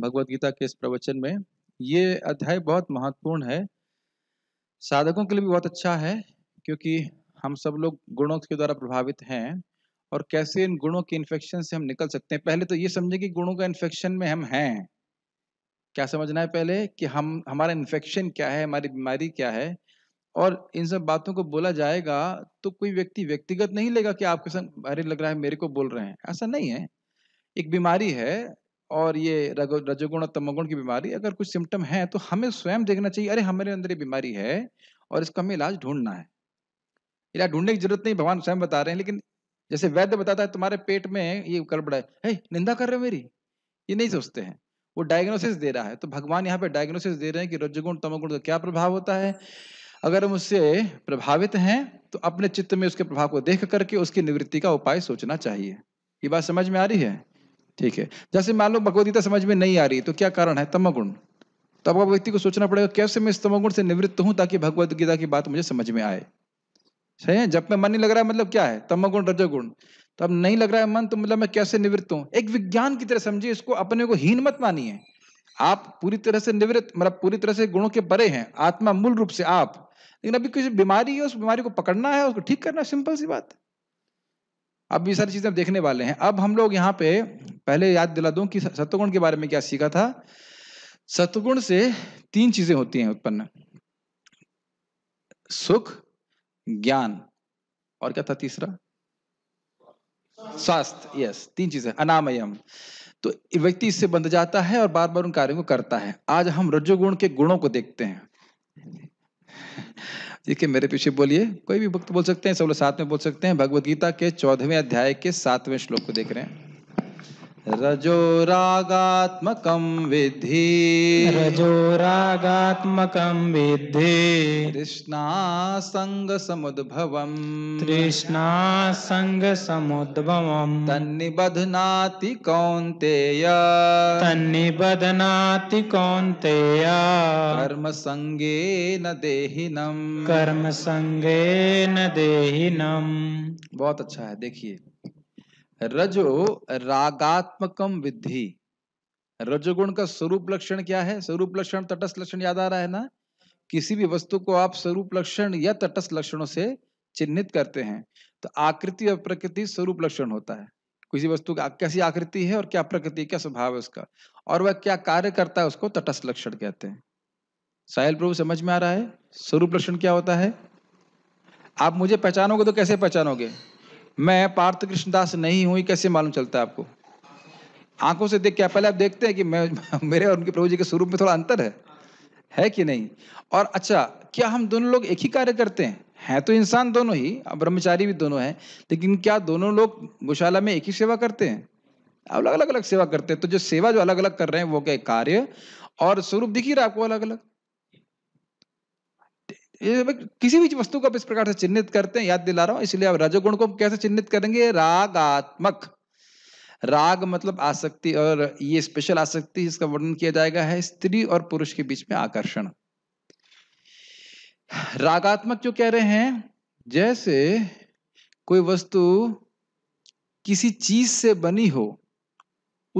भगवत गीता के इस प्रवचन में ये अध्याय बहुत महत्वपूर्ण है साधकों के लिए भी बहुत अच्छा है क्योंकि हम सब लोग गुणों के द्वारा प्रभावित हैं और कैसे इन गुणों के इन्फेक्शन से हम निकल सकते हैं पहले तो ये समझे कि गुणों का इन्फेक्शन में हम हैं क्या समझना है पहले कि हम हमारा इन्फेक्शन क्या है हमारी बीमारी क्या है और इन सब बातों को बोला जाएगा तो कोई व्यक्ति व्यक्तिगत नहीं लेगा कि आपके संग अरे लग रहा है मेरे को बोल रहे हैं ऐसा नहीं है एक बीमारी है और ये रजोगुण और तमोगुण की बीमारी अगर कुछ सिम्टम है तो हमें स्वयं देखना चाहिए अरे हमारे अंदर ये बीमारी है और इसका हमें इलाज ढूंढना है इलाज ढूंढने की जरूरत नहीं भगवान स्वयं बता रहे हैं लेकिन जैसे वैद्य बताता है तुम्हारे पेट में ये गड़बड़ा है hey, निंदा कर रहे हो मेरी ये नहीं सोचते हैं वो डायग्नोसिस दे रहा है तो भगवान यहाँ पे डायग्नोसिस दे रहे हैं कि रजगुण तमोगुण का क्या प्रभाव होता है अगर हम उससे प्रभावित हैं तो अपने चित्त में उसके प्रभाव को देख करके उसकी निवृत्ति का उपाय सोचना चाहिए ये बात समझ में आ रही है ठीक है जैसे मान लो भगवदगीता समझ में नहीं आ रही तो क्या कारण है तमगुण तो अब व्यक्ति को सोचना पड़ेगा कैसे मैं इस तमगुण से निवृत्त हूं ताकि भगवदगीता की बात मुझे समझ में आए सही है जब मैं मन नहीं लग रहा है मतलब क्या है तमगुण रजोगुण तो अब नहीं लग रहा है मन तो मतलब मैं कैसे निवृत्त हूँ एक विज्ञान की तरह समझिए इसको अपने को हीन मत मानिए आप पूरी तरह से निवृत्त मतलब पूरी तरह से गुणों के परे हैं आत्मा मूल रूप से आप लेकिन अभी किसी बीमारी है उस बीमारी को पकड़ना है उसको ठीक करना है सिंपल सी बात है अब ये सारी चीजें देखने वाले हैं अब हम लोग यहाँ पे पहले याद दिला दूं कि सत्वगुण के बारे में क्या सीखा था सत्वगुण से तीन चीजें होती हैं उत्पन्न सुख ज्ञान और क्या था तीसरा स्वास्थ्य यस तीन चीजें अनामयम तो व्यक्ति इससे बंध जाता है और बार बार उन कार्यों को करता है आज हम रजोगुण के गुणों को देखते हैं ठीक है मेरे पीछे बोलिए कोई भी भक्त बोल सकते हैं सब लोग साथ में बोल सकते हैं भगवदगीता के चौदहवें अध्याय के सातवें श्लोक को देख रहे हैं रजो रजोरागात्मकं विद्धि रजोरागात्मकं विद्धि तृष्णासङ्गसमुद्भवम् तृष्णासङ्गसमुद्भवम् तन्निबध्नाति कौन्तेय तन्निबध्नाति कौन्तेय कर्म देहिनम् न देहिनम् बहुत अच्छा है देखिए रजो रागात्मकम विधि रजोगुण का स्वरूप लक्षण क्या है स्वरूप लक्षण तटस्थ लक्षण याद आ रहा है ना किसी भी वस्तु को आप स्वरूप लक्षण या तटस्थ लक्षणों से चिन्हित करते हैं तो आकृति और प्रकृति स्वरूप लक्षण होता है किसी वस्तु का कैसी आकृति है और क्या प्रकृति क्या स्वभाव है उसका और वह क्या कार्य करता है उसको तटस्थ लक्षण कहते हैं साहिल प्रभु समझ में आ रहा है स्वरूप लक्षण क्या होता है आप मुझे पहचानोगे तो कैसे पहचानोगे मैं पार्थ कृष्णदास नहीं हूँ कैसे मालूम चलता है आपको आंखों से देख के पहले आप देखते हैं कि मैं मेरे और उनके प्रभु जी के स्वरूप में थोड़ा अंतर है है कि नहीं और अच्छा क्या हम दोनों लोग एक ही कार्य करते हैं हैं तो इंसान दोनों ही ब्रह्मचारी भी दोनों हैं लेकिन क्या दोनों लोग गौशाला में एक ही सेवा करते हैं अलग अलग अलग सेवा करते हैं तो जो सेवा जो अलग अलग कर रहे हैं वो क्या कार्य और स्वरूप दिख ही रहा है आपको अलग अलग किसी भी वस्तु को आप इस प्रकार से चिन्हित करते हैं याद दिला रहा हूं इसलिए आप रजोगुण को कैसे चिन्हित करेंगे रागात्मक राग मतलब आसक्ति और ये स्पेशल आसक्ति जिसका वर्णन किया जाएगा है स्त्री और पुरुष के बीच में आकर्षण रागात्मक जो कह रहे हैं जैसे कोई वस्तु किसी चीज से बनी हो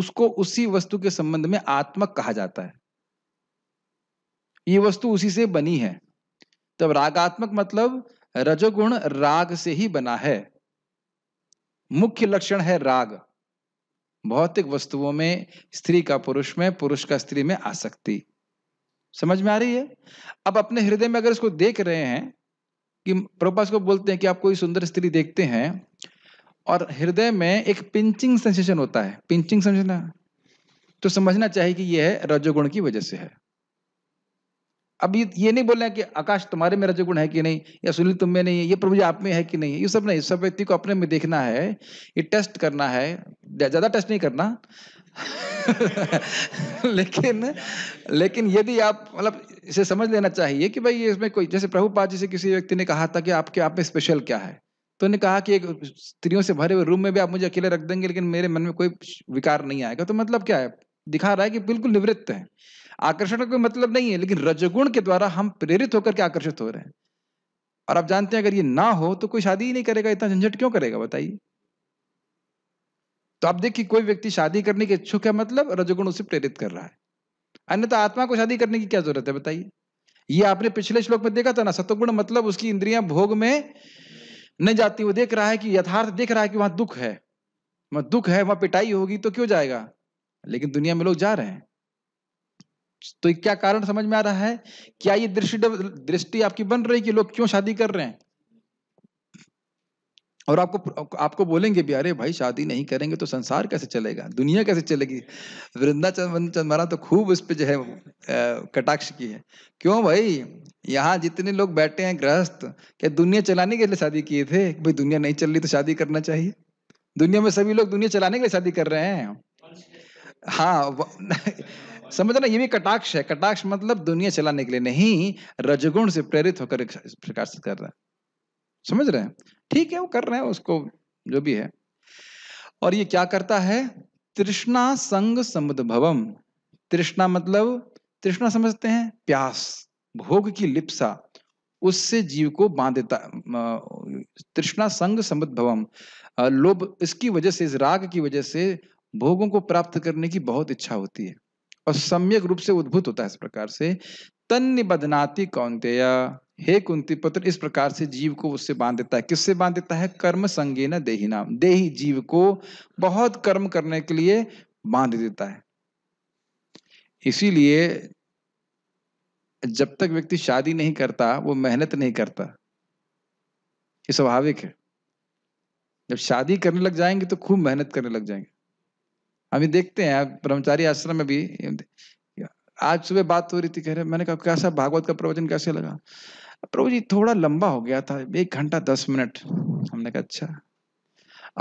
उसको उसी वस्तु के संबंध में आत्मक कहा जाता है ये वस्तु उसी से बनी है तब रागात्मक मतलब रजोगुण राग से ही बना है मुख्य लक्षण है राग भौतिक वस्तुओं में स्त्री का पुरुष में पुरुष का स्त्री में आसक्ति समझ में आ रही है अब अपने हृदय में अगर इसको देख रहे हैं कि प्रभुपास को बोलते हैं कि आप कोई सुंदर स्त्री देखते हैं और हृदय में एक पिंचिंग सेंसेशन होता है पिंचिंग समझना तो समझना चाहिए कि यह है रजोगुण की वजह से है अब ये ये नहीं रहे कि आकाश तुम्हारे में रजगुण है कि नहीं या सुनील तुम में नहीं है ये प्रभु जी आप में है कि नहीं ये सब नहीं सब व्यक्ति को अपने में देखना है ये टेस्ट करना है ज्यादा टेस्ट नहीं करना लेकिन लेकिन यदि आप मतलब इसे समझ लेना चाहिए कि भाई इसमें कोई जैसे प्रभुपाद जी से किसी व्यक्ति ने कहा था कि आपके आप में स्पेशल क्या है तो उन्होंने कहा कि एक स्त्रियों से भरे हुए रूम में भी आप मुझे अकेले रख देंगे लेकिन मेरे मन में कोई विकार नहीं आएगा तो मतलब क्या है दिखा रहा है कि बिल्कुल निवृत्त है आकर्षण का कोई मतलब नहीं है लेकिन रजगुण के द्वारा हम प्रेरित होकर के आकर्षित हो रहे हैं और आप जानते हैं अगर ये ना हो तो कोई शादी ही नहीं करेगा इतना झंझट क्यों करेगा बताइए तो आप देखिए कोई व्यक्ति शादी करने के इच्छुक है मतलब रजगुण उसे प्रेरित कर रहा है अन्यथा आत्मा को शादी करने की क्या जरूरत है बताइए ये आपने पिछले श्लोक में देखा था ना सतगुण मतलब उसकी इंद्रियां भोग में नहीं जाती वो देख रहा है कि यथार्थ देख रहा है कि वहां दुख है वहां दुख है वहां पिटाई होगी तो क्यों जाएगा लेकिन दुनिया में लोग जा रहे हैं तो क्या कारण समझ में आ रहा है क्या ये दृष्टि दृष्टि आपकी बन रही कि लोग क्यों शादी कर रहे हैं और आपको आपको बोलेंगे भी अरे भाई शादी नहीं करेंगे तो संसार कैसे चलेगा दुनिया कैसे चलेगी वृंदा चंद महाराज तो खूब उस पर जो है कटाक्ष की है क्यों भाई यहाँ जितने लोग बैठे हैं गृहस्थ क्या दुनिया चलाने के लिए शादी किए थे भाई दुनिया नहीं चल रही तो शादी करना चाहिए दुनिया में सभी लोग दुनिया चलाने के लिए शादी कर रहे हैं हाँ समझना ये भी कटाक्ष है कटाक्ष मतलब दुनिया चलाने के लिए नहीं रजगुण से प्रेरित होकर प्रकाशित कर रहा है समझ रहे हैं ठीक है वो कर रहे हैं उसको जो भी है और ये क्या करता है तृष्णा संग समुद्भवम तृष्णा मतलब तृष्णा समझते हैं प्यास भोग की लिप्सा उससे जीव को बांध देता तृष्णा संग समुद्भवम लोभ इसकी वजह से इस राग की वजह से भोगों को प्राप्त करने की बहुत इच्छा होती है और सम्यक रूप से उद्भूत होता है इस प्रकार से तन निबदनाती कौंतेय हे कुंती पुत्र इस प्रकार से जीव को उससे बांध देता है किससे बांध देता है कर्म संगे न देही नाम देही जीव को बहुत कर्म करने के लिए बांध देता है इसीलिए जब तक व्यक्ति शादी नहीं करता वो मेहनत नहीं करता ये स्वाभाविक है जब शादी करने लग जाएंगे तो खूब मेहनत करने लग जाएंगे अभी देखते हैं ब्रह्मचारी आश्रम में भी आज सुबह बात हो रही थी कह रहे मैंने कहा कैसा भागवत का प्रवचन कैसे लगा प्रभु जी थोड़ा लंबा हो गया था एक घंटा दस मिनट हमने कहा अच्छा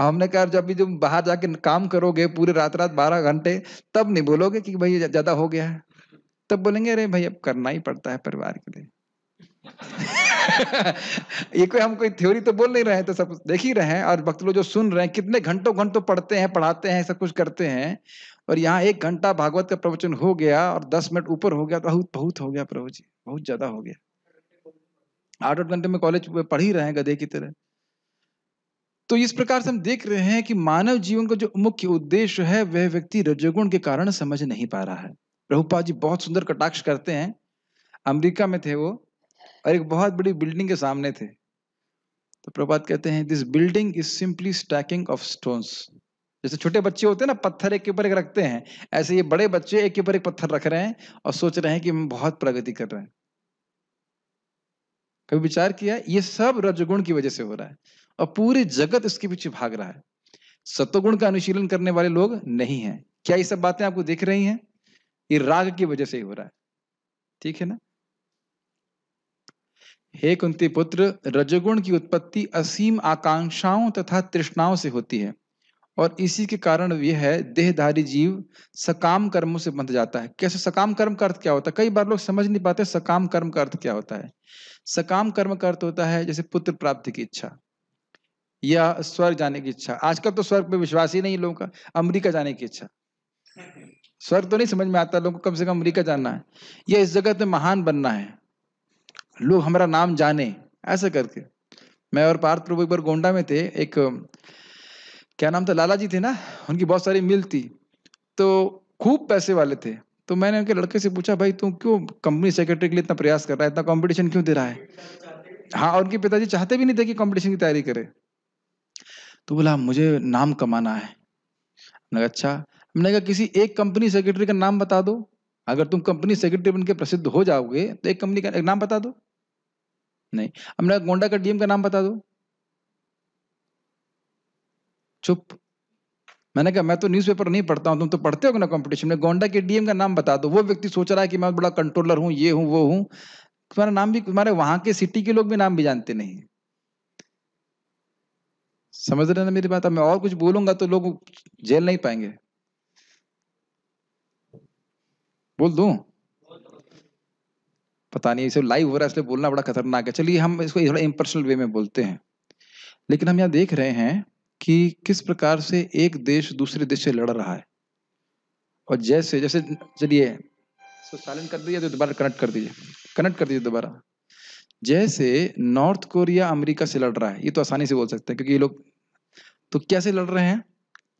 हमने कहा जब भी तुम बाहर जाके काम करोगे पूरे रात रात बारह घंटे तब नहीं बोलोगे कि भाई ज्यादा हो गया है तब बोलेंगे अरे भाई अब करना ही पड़ता है परिवार के लिए ये कोई हम कोई थ्योरी तो बोल नहीं रहे हैं तो सब देख ही रहे हैं और भक्त लोग जो सुन रहे हैं कितने घंटों घंटों पढ़ते हैं पढ़ाते हैं सब कुछ करते हैं और यहाँ एक घंटा भागवत का प्रवचन हो गया और दस मिनट ऊपर हो गया तो बहुत बहुत हो गया प्रभु जी बहुत ज्यादा हो गया आठ आठ घंटे में कॉलेज पढ़ ही रहे हैं गधे की तरह तो इस प्रकार से हम देख रहे हैं कि मानव जीवन का जो मुख्य उद्देश्य है वह व्यक्ति रजोगुण के कारण समझ नहीं पा रहा है प्रभुपा जी बहुत सुंदर कटाक्ष करते हैं अमेरिका में थे वो और एक बहुत बड़ी बिल्डिंग के सामने थे तो प्रभात कहते हैं this building is simply stacking of stones जैसे छोटे बच्चे होते हैं ना पत्थर एक के ऊपर एक रखते हैं ऐसे ये बड़े बच्चे एक के ऊपर एक पत्थर रख रहे हैं और सोच रहे हैं कि हम बहुत प्रगति कर रहे हैं कभी विचार किया ये सब रजगुण की वजह से हो रहा है और पूरी जगत इसके पीछे भाग रहा है सत्वगुण का अनुशीलन करने वाले लोग नहीं है क्या ये सब बातें आपको दिख रही हैं ये राग की वजह से ही हो रहा है ठीक है ना हे कुंती पुत्र रजगुण की उत्पत्ति असीम आकांक्षाओं तथा तृष्णाओं से होती है और इसी के कारण यह है देहधारी जीव सकाम कर्मों से बंध जाता है कैसे सकाम कर्म का अर्थ क्या होता है कई बार लोग समझ नहीं पाते सकाम कर्म का अर्थ क्या होता है सकाम कर्म का अर्थ होता है जैसे पुत्र प्राप्ति की इच्छा या स्वर्ग जाने की इच्छा आजकल तो स्वर्ग पे विश्वास ही नहीं लोगों का अमरीका जाने की इच्छा स्वर्ग तो नहीं समझ में आता लोगों को कम से कम अमरीका जाना है या इस जगत में महान बनना है लोग हमारा नाम जाने ऐसे करके मैं और पार्थ प्रभु एक बार गोंडा में थे एक क्या नाम था लाला जी थे ना उनकी बहुत सारी मिल थी तो खूब पैसे वाले थे तो मैंने उनके लड़के से पूछा भाई तुम क्यों कंपनी सेक्रेटरी के लिए इतना प्रयास कर रहा है इतना कंपटीशन क्यों दे रहा है हाँ और उनके पिताजी चाहते भी नहीं थे कि कंपटीशन की तैयारी करे तो बोला मुझे नाम कमाना है मैंने अच्छा मैंने कहा किसी एक कंपनी सेक्रेटरी का नाम बता दो अगर तुम कंपनी सेक्रेटरी बनकर प्रसिद्ध हो जाओगे तो एक कंपनी का एक नाम बता दो नहीं अब मेरा गोंडा का डीएम का नाम बता दो चुप मैंने कहा मैं तो न्यूज़पेपर नहीं पढ़ता हूं तुम तो पढ़ते हो ना कंपटीशन में गोंडा के डीएम का नाम बता दो वो व्यक्ति सोच रहा है कि मैं बड़ा कंट्रोलर हूं ये हूं वो हूं तुम्हारा नाम भी तुम्हारे वहां के सिटी के लोग भी नाम भी जानते नहीं समझ रहे ना मेरी बात मैं और कुछ बोलूंगा तो लोग जेल नहीं पाएंगे बोल दू पता नहीं इसे लाइव हो रहा है इसलिए बोलना बड़ा खतरनाक है चलिए हम इसको थोड़ा इम्पर्सनल वे में बोलते हैं लेकिन हम यहाँ देख रहे हैं कि किस प्रकार से एक देश दूसरे देश से लड़ रहा है और जैसे जैसे चलिए इसको साइलेंट कर दीजिए तो दोबारा कनेक्ट कर दीजिए कनेक्ट कर दीजिए दोबारा जैसे नॉर्थ कोरिया अमेरिका से लड़ रहा है ये तो आसानी से बोल सकते हैं क्योंकि ये लोग तो कैसे लड़ रहे हैं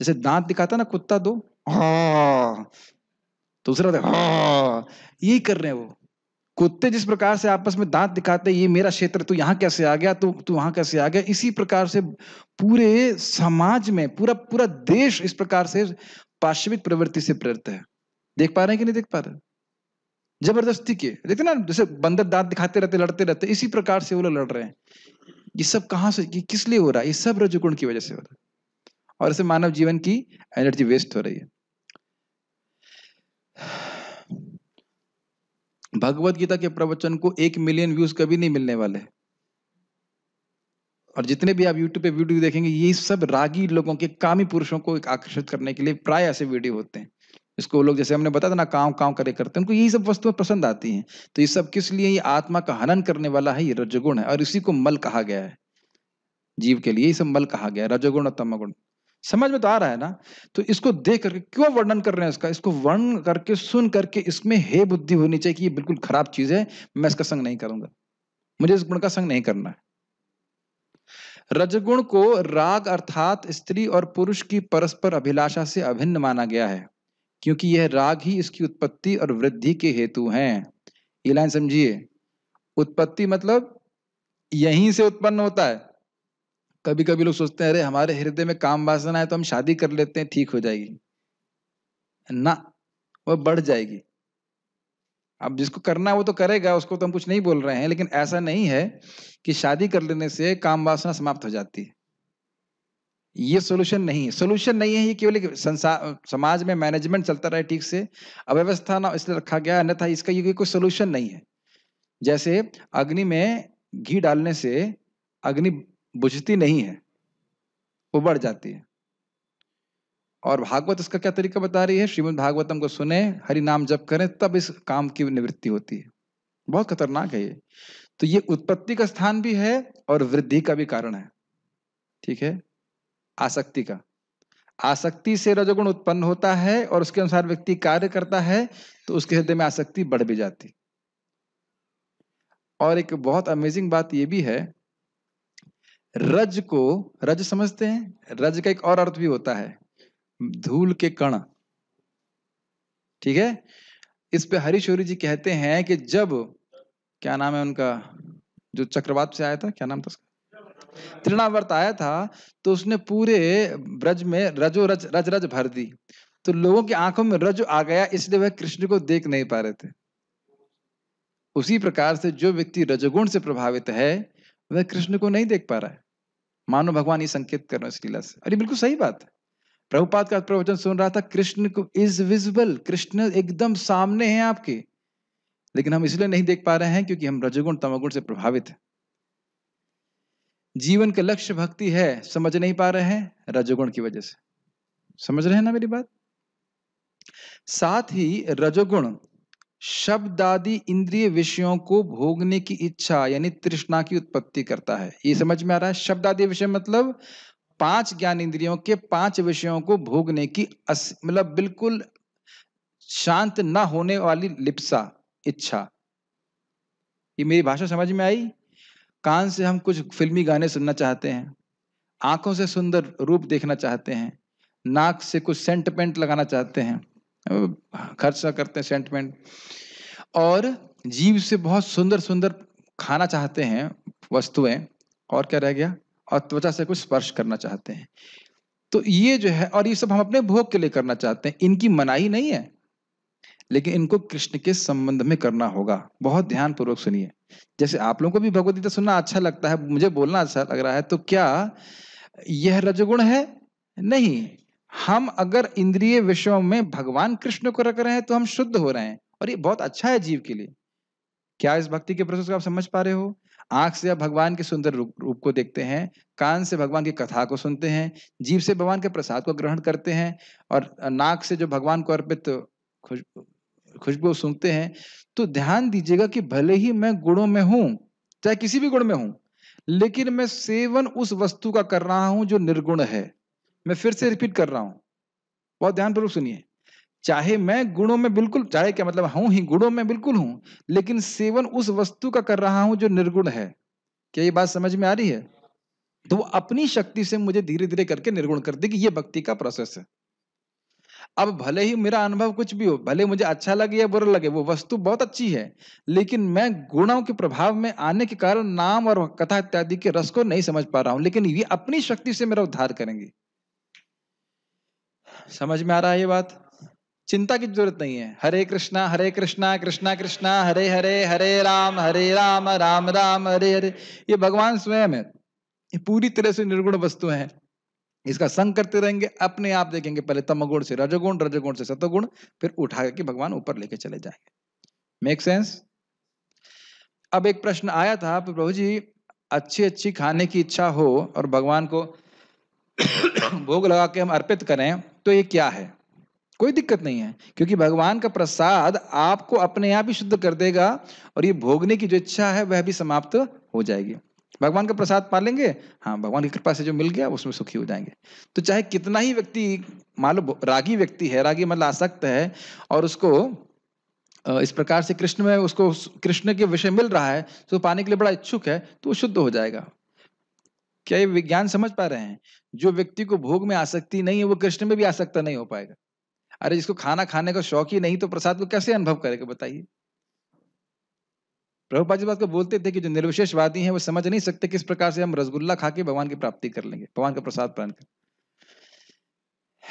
जैसे दांत दिखाता ना कुत्ता दो हाँ दूसरा हाँ यही कर रहे हैं वो कुत्ते जिस प्रकार से आपस में दांत दिखाते ये मेरा क्षेत्र तू तो यहाँ कैसे आ गया तू तो, तू तो वहां कैसे आ गया इसी प्रकार से पूरे समाज में पूरा पूरा देश इस प्रकार से पाश्विक प्रवृत्ति से प्रेरित है देख पा रहे हैं कि नहीं देख पा रहे जबरदस्ती के देखते ना जैसे बंदर दांत दिखाते रहते लड़ते रहते इसी प्रकार से वो लोग लड़ रहे हैं ये सब कहाँ से कि किस लिए हो रहा है ये सब रजुगुण की वजह से हो रहा है और इससे मानव जीवन की एनर्जी वेस्ट हो रही है भगवत गीता के प्रवचन को एक मिलियन व्यूज कभी नहीं मिलने वाले और जितने भी आप यूट्यूब पे वीडियो देखेंगे ये सब रागी लोगों के कामी पुरुषों को आकर्षित करने के लिए प्राय ऐसे वीडियो होते हैं इसको लोग जैसे हमने बताया था ना काम काम करे करते हैं उनको यही सब वस्तुएं पसंद आती हैं तो ये सब किस लिए ये आत्मा का हनन करने वाला है ये रजगुण है और इसी को मल कहा गया है जीव के लिए ये सब मल कहा गया है रजगुण और तमगुण समझ में तो आ रहा है ना तो इसको देख करके क्यों वर्णन कर रहे हैं इसका इसको वर्णन करके सुन करके इसमें हे बुद्धि होनी चाहिए कि ये बिल्कुल खराब चीज है मैं इसका संग नहीं करूंगा मुझे इस गुण का संग नहीं करना है रजगुण को राग अर्थात स्त्री और पुरुष की परस्पर अभिलाषा से अभिन्न माना गया है क्योंकि यह राग ही इसकी उत्पत्ति और वृद्धि के हेतु हैं ये लाइन समझिए उत्पत्ति मतलब यहीं से उत्पन्न होता है कभी कभी लोग सोचते हैं अरे हमारे हृदय में काम वासना है तो हम शादी कर लेते हैं ठीक हो जाएगी ना वह बढ़ जाएगी अब जिसको करना है वो तो करेगा उसको तो हम कुछ नहीं बोल रहे हैं लेकिन ऐसा नहीं है कि शादी कर लेने से काम वासना समाप्त हो जाती है ये सोल्यूशन नहीं है सोल्यूशन नहीं है ये केवल संसार समाज में मैनेजमेंट चलता रहे ठीक से अव्यवस्था ना इसलिए रखा गया अन्यथा इसका ये कोई सोल्यूशन नहीं है जैसे अग्नि में घी डालने से अग्नि बुझती नहीं है वो बढ़ जाती है और भागवत इसका क्या तरीका बता रही है श्रीमद भागवतम को सुने हरि नाम जप करें तब इस काम की निवृत्ति होती है बहुत खतरनाक है ये तो ये उत्पत्ति का स्थान भी है और वृद्धि का भी कारण है ठीक है आसक्ति का आसक्ति से रजोगुण उत्पन्न होता है और उसके अनुसार व्यक्ति कार्य करता है तो उसके हृदय में आसक्ति बढ़ भी जाती और एक बहुत अमेजिंग बात यह भी है रज को रज समझते हैं रज का एक और अर्थ भी होता है धूल के कण ठीक है इस पे हरीशोरी जी कहते हैं कि जब क्या नाम है उनका जो चक्रवात से आया था क्या नाम था उसका त्रिणावर्त आया था तो उसने पूरे ब्रज में रजो रज रज रज भर दी तो लोगों की आंखों में रज आ गया इसलिए वह कृष्ण को देख नहीं पा रहे थे उसी प्रकार से जो व्यक्ति रजगुण से प्रभावित है वह कृष्ण को नहीं देख पा रहा है मानो भगवान ही संकेत कर रहे हैं इस लीला से अरे बिल्कुल सही बात है प्रभुपाद का प्रवचन सुन रहा था कृष्ण को इज विजिबल कृष्ण एकदम सामने हैं आपके लेकिन हम इसलिए नहीं देख पा रहे हैं क्योंकि हम रजगुण तमगुण से प्रभावित हैं जीवन का लक्ष्य भक्ति है समझ नहीं पा रहे हैं रजोगुण की वजह से समझ रहे हैं ना मेरी बात साथ ही रजोगुण शब्द आदि इंद्रिय विषयों को भोगने की इच्छा यानी तृष्णा की उत्पत्ति करता है ये समझ में आ रहा है शब्द आदि विषय मतलब पांच ज्ञान इंद्रियों के पांच विषयों को भोगने की मतलब बिल्कुल शांत न होने वाली लिप्सा इच्छा ये मेरी भाषा समझ में आई कान से हम कुछ फिल्मी गाने सुनना चाहते हैं आंखों से सुंदर रूप देखना चाहते हैं नाक से कुछ सेंट पेंट लगाना चाहते हैं खर्चा करते हैं सेंटमेंट और जीव से बहुत सुंदर सुंदर खाना चाहते हैं वस्तुएं और क्या रह गया और त्वचा से कुछ स्पर्श करना चाहते हैं तो ये जो है और ये सब हम अपने भोग के लिए करना चाहते हैं इनकी मनाही नहीं है लेकिन इनको कृष्ण के संबंध में करना होगा बहुत ध्यान पूर्वक सुनिए जैसे आप लोगों को भी भगवदगीता सुनना अच्छा लगता है मुझे बोलना अच्छा लग रहा है तो क्या यह रजगुण है नहीं हम अगर इंद्रिय विषयों में भगवान कृष्ण को रख रहे हैं तो हम शुद्ध हो रहे हैं और ये बहुत अच्छा है जीव के लिए क्या इस भक्ति के प्रोसेस को आप समझ पा रहे हो आंख से आप भगवान के सुंदर रूप, रूप को देखते हैं कान से भगवान की कथा को सुनते हैं जीव से भगवान के प्रसाद को ग्रहण करते हैं और नाक से जो भगवान को अर्पित तो खुशबू सुनते हैं तो ध्यान दीजिएगा कि भले ही मैं गुणों में हूं चाहे किसी भी गुण में हूं लेकिन मैं सेवन उस वस्तु का कर रहा हूं जो निर्गुण है मैं फिर से रिपीट कर रहा हूं बहुत ध्यानपूर्वक सुनिए चाहे मैं गुणों में बिल्कुल चाहे क्या मतलब हूं ही गुणों में बिल्कुल हूं लेकिन सेवन उस वस्तु का कर रहा हूं जो निर्गुण है क्या ये बात समझ में आ रही है तो वो अपनी शक्ति से मुझे धीरे धीरे करके निर्गुण कर देगी ये भक्ति का प्रोसेस है अब भले ही मेरा अनुभव कुछ भी हो भले मुझे अच्छा लगे या बुरा लगे वो वस्तु बहुत अच्छी है लेकिन मैं गुणों के प्रभाव में आने के कारण नाम और कथा इत्यादि के रस को नहीं समझ पा रहा हूं लेकिन ये अपनी शक्ति से मेरा उद्धार करेंगे समझ में आ रहा है ये बात चिंता की जरूरत नहीं है हरे कृष्णा हरे कृष्णा कृष्णा कृष्णा हरे हरे हरे राम हरे राम राम राम हरे हरे ये भगवान स्वयं है ये पूरी तरह से निर्गुण वस्तु है इसका संग करते रहेंगे अपने आप देखेंगे पहले तमगुण से रजगुण रजगुण से सतगुण फिर उठा के भगवान ऊपर लेके चले जाएंगे मेक सेंस अब एक प्रश्न आया था तो प्रभु जी अच्छी अच्छी खाने की इच्छा हो और भगवान को भोग लगा के हम अर्पित करें तो ये क्या है कोई दिक्कत नहीं है क्योंकि भगवान का प्रसाद आपको अपने आप ही शुद्ध कर देगा और ये भोगने की जो इच्छा है वह भी समाप्त हो जाएगी भगवान का प्रसाद पा लेंगे हाँ भगवान की कृपा से जो मिल गया उसमें सुखी हो जाएंगे तो चाहे कितना ही व्यक्ति मान लो रागी व्यक्ति है रागी मतलब आसक्त है और उसको इस प्रकार से कृष्ण में उसको कृष्ण के विषय मिल रहा है तो पाने के लिए बड़ा इच्छुक है तो वो शुद्ध हो जाएगा क्या ये विज्ञान समझ पा रहे हैं जो व्यक्ति को भोग में आसक्ति नहीं है वो कृष्ण में भी आसक्त नहीं हो पाएगा अरे जिसको खाना खाने का शौक ही नहीं तो प्रसाद को कैसे अनुभव करेगा बताइए प्रभुपा जी बात को बोलते थे कि जो निर्विशेषवादी हैं वो समझ नहीं सकते किस प्रकार से हम रसगुल्ला खा के भगवान की प्राप्ति कर लेंगे भगवान का प्रसाद प्राण कर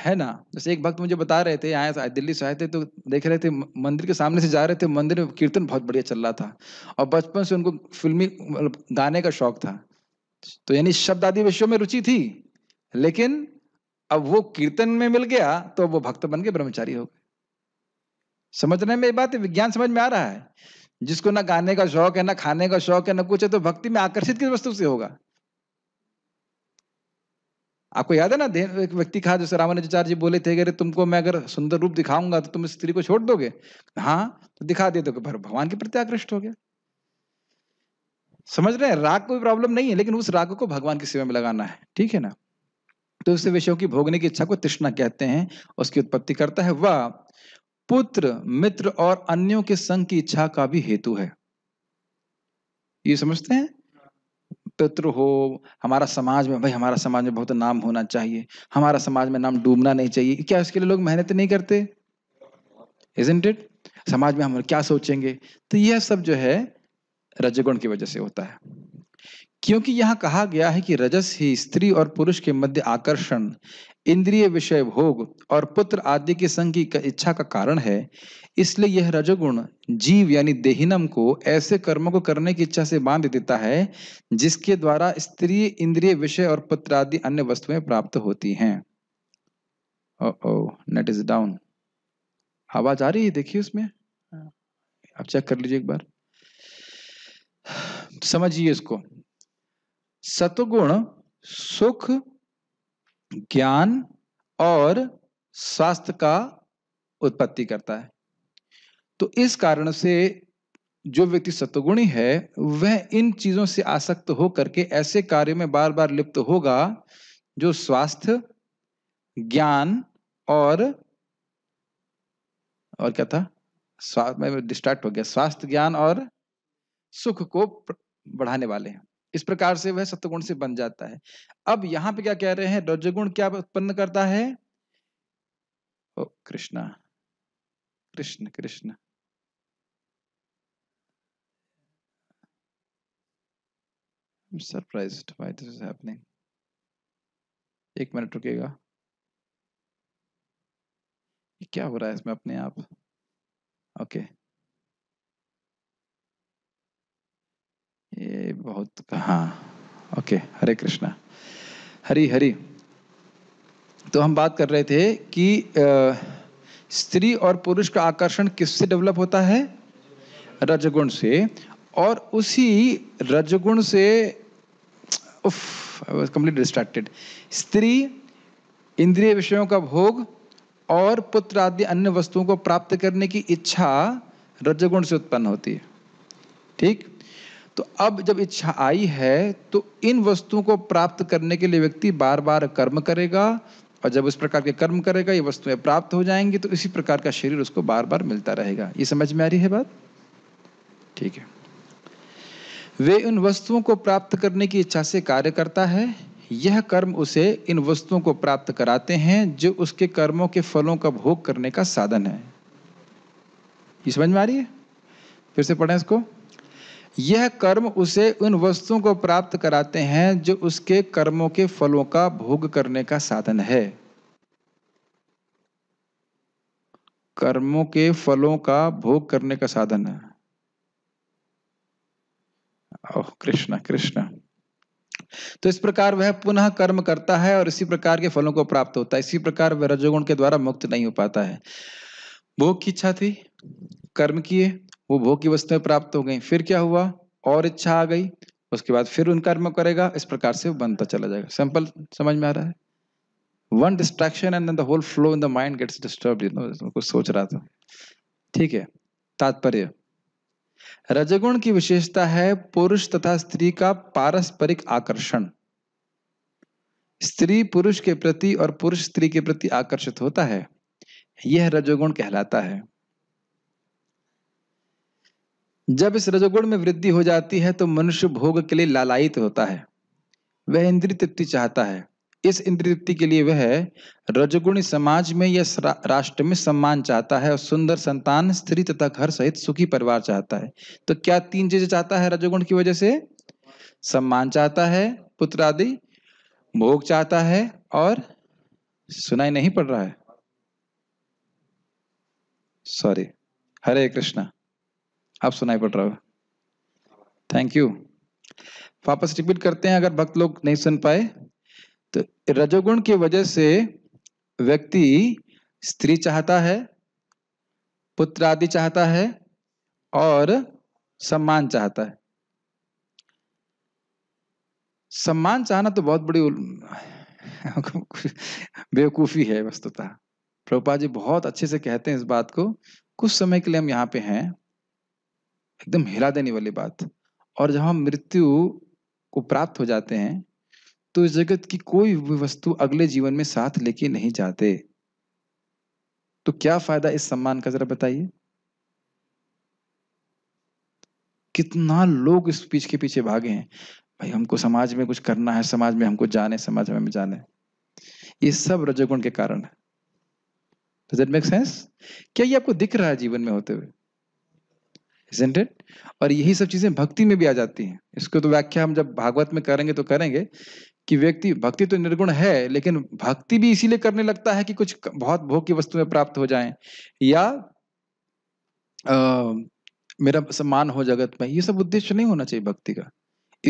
है ना जैसे एक भक्त मुझे बता रहे थे आए दिल्ली से आए थे तो देख रहे थे मंदिर के सामने से जा रहे थे मंदिर में कीर्तन बहुत बढ़िया चल रहा था और बचपन से उनको फिल्मी मतलब गाने का शौक था तो यानी शब्द आदि विषयों में रुचि थी लेकिन अब वो कीर्तन में मिल गया तो वो भक्त बन के ब्रह्मचारी हो गए समझने में बात विज्ञान समझ में आ रहा है जिसको ना गाने का शौक है ना खाने का शौक है ना कुछ है तो भक्ति में आकर्षित किस वस्तु से होगा आपको याद है ना एक व्यक्ति कहा जैसे रामानुजाचार्य जी बोले थे अरे तुमको मैं अगर सुंदर रूप दिखाऊंगा तो तुम स्त्री को छोड़ दोगे हाँ तो दिखा दे दोगे पर भगवान के प्रति आकृष्ट हो गया समझ रहे हैं राग कोई प्रॉब्लम नहीं है लेकिन उस राग को भगवान की सेवा में लगाना है ठीक है ना दूसरे तो विषयों की भोगने की इच्छा को तृष्णा कहते हैं उसकी उत्पत्ति करता है वह पुत्र मित्र और अन्यों के संग की इच्छा का भी हेतु है ये समझते हैं पितृ हो हमारा समाज में भाई हमारा समाज में बहुत नाम होना चाहिए हमारा समाज में नाम डूबना नहीं चाहिए क्या इसके लिए लोग मेहनत नहीं करते इजेंट इट समाज में हम क्या सोचेंगे तो यह सब जो है रजगुण की वजह से होता है क्योंकि यहां कहा गया है कि रजस ही स्त्री और पुरुष के मध्य आकर्षण इंद्रिय विषय भोग और पुत्र आदि के संग की इच्छा का कारण है इसलिए यह रजोगुण जीव यानी देहिनम को ऐसे कर्मों को करने की इच्छा से बांध देता है जिसके द्वारा स्त्री इंद्रिय विषय और पुत्र आदि अन्य वस्तुएं प्राप्त होती हैं ओ नेट इज डाउन आवाज आ रही है देखिए उसमें हाँ। आप चेक कर लीजिए एक बार समझिए इसको सतगुण सुख ज्ञान और स्वास्थ्य का उत्पत्ति करता है तो इस कारण से जो व्यक्ति सतगुणी है वह इन चीजों से आसक्त हो करके ऐसे कार्य में बार बार लिप्त होगा जो स्वास्थ्य ज्ञान और और क्या था में डिस्ट्रैक्ट हो गया स्वास्थ्य ज्ञान और सुख को बढ़ाने वाले हैं इस प्रकार से वह सत्गुण से बन जाता है अब यहां पे क्या कह रहे हैं रजगुण क्या उत्पन्न करता है ओ Krishna Krishna Krishna surprise surprised this is happening एक मिनट रुकेगा क्या हो रहा है इसमें अपने आप ओके okay. ये बहुत हाँ ओके हरे कृष्णा हरी हरी तो हम बात कर रहे थे कि स्त्री और पुरुष का आकर्षण किससे डेवलप होता है रजगुण से और उसी रजगुण से उफ आई डिस्ट्रैक्टेड स्त्री इंद्रिय विषयों का भोग और पुत्र आदि अन्य वस्तुओं को प्राप्त करने की इच्छा रजगुण से उत्पन्न होती है ठीक तो अब जब इच्छा आई है तो इन वस्तुओं को प्राप्त करने के लिए व्यक्ति बार बार कर्म करेगा और जब उस प्रकार के कर्म करेगा ये वस्तुएं प्राप्त हो जाएंगी तो इसी प्रकार का शरीर उसको बार बार मिलता रहेगा ये समझ में आ रही है बात ठीक है वे उन वस्तुओं को प्राप्त करने की इच्छा से कार्य करता है यह कर्म उसे इन वस्तुओं को प्राप्त कराते हैं जो उसके कर्मों के फलों का भोग करने का साधन है ये समझ में आ रही है फिर से पढ़ें इसको यह कर्म उसे उन वस्तुओं को प्राप्त कराते हैं जो उसके कर्मों के फलों का भोग करने का साधन है कर्मों के फलों का भोग करने का साधन है ओह कृष्ण कृष्ण तो इस प्रकार वह पुनः कर्म करता है और इसी प्रकार के फलों को प्राप्त होता है इसी प्रकार वह रजोगुण के द्वारा मुक्त नहीं हो पाता है भोग की इच्छा थी कर्म किए वो भोग की वस्तुएं प्राप्त हो गई फिर क्या हुआ और इच्छा आ गई उसके बाद फिर उन कर्म करेगा इस प्रकार से बनता चला जाएगा सिंपल समझ में आ रहा है one distraction and the whole flow in the mind gets disturb you know कुछ सोच रहा था ठीक है तात्पर्य रजगुण की विशेषता है पुरुष तथा स्त्री का पारस्परिक आकर्षण स्त्री पुरुष के प्रति और पुरुष स्त्री के प्रति आकर्षित होता है यह रजोगुण कहलाता है जब इस रजोगुण में वृद्धि हो जाती है तो मनुष्य भोग के लिए लालायित होता है वह इंद्रिय तृप्ति चाहता है इस इंद्रिय तृप्ति के लिए वह रजगुणी समाज में या राष्ट्र में सम्मान चाहता है और सुंदर संतान स्त्री तथा घर सहित सुखी परिवार चाहता है तो क्या तीन चीजें चाहता है रजोगुण की वजह से सम्मान चाहता है पुत्र आदि भोग चाहता है और सुनाई नहीं पड़ रहा है सॉरी हरे कृष्णा आप सुनाई पड़ रहा है थैंक यू वापस रिपीट करते हैं अगर भक्त लोग नहीं सुन पाए तो रजोगुण की वजह से व्यक्ति स्त्री चाहता है पुत्र आदि चाहता है और सम्मान चाहता है सम्मान चाहना तो बहुत बड़ी बेवकूफ़ी है वस्तुतः प्रभुपा जी बहुत अच्छे से कहते हैं इस बात को कुछ समय के लिए हम यहाँ पे हैं एकदम हिला देने वाली बात और जब हम मृत्यु को प्राप्त हो जाते हैं तो इस जगत की कोई भी वस्तु अगले जीवन में साथ लेके नहीं जाते तो क्या फायदा इस सम्मान का जरा बताइए कितना लोग इस पीछ के पीछे भागे हैं भाई हमको समाज में कुछ करना है समाज में हमको जाने समाज में जाने ये सब रजोगुण के कारण है Does इट make sense? क्या ये आपको दिख रहा है जीवन में होते हुए इजेंट और यही सब चीजें भक्ति में भी आ जाती हैं इसको तो व्याख्या हम जब भागवत में करेंगे तो करेंगे कि व्यक्ति भक्ति तो निर्गुण है लेकिन भक्ति भी इसीलिए करने लगता है कि कुछ बहुत भोग की में प्राप्त हो जाए या आ, मेरा सम्मान हो जगत में ये सब उद्देश्य नहीं होना चाहिए भक्ति का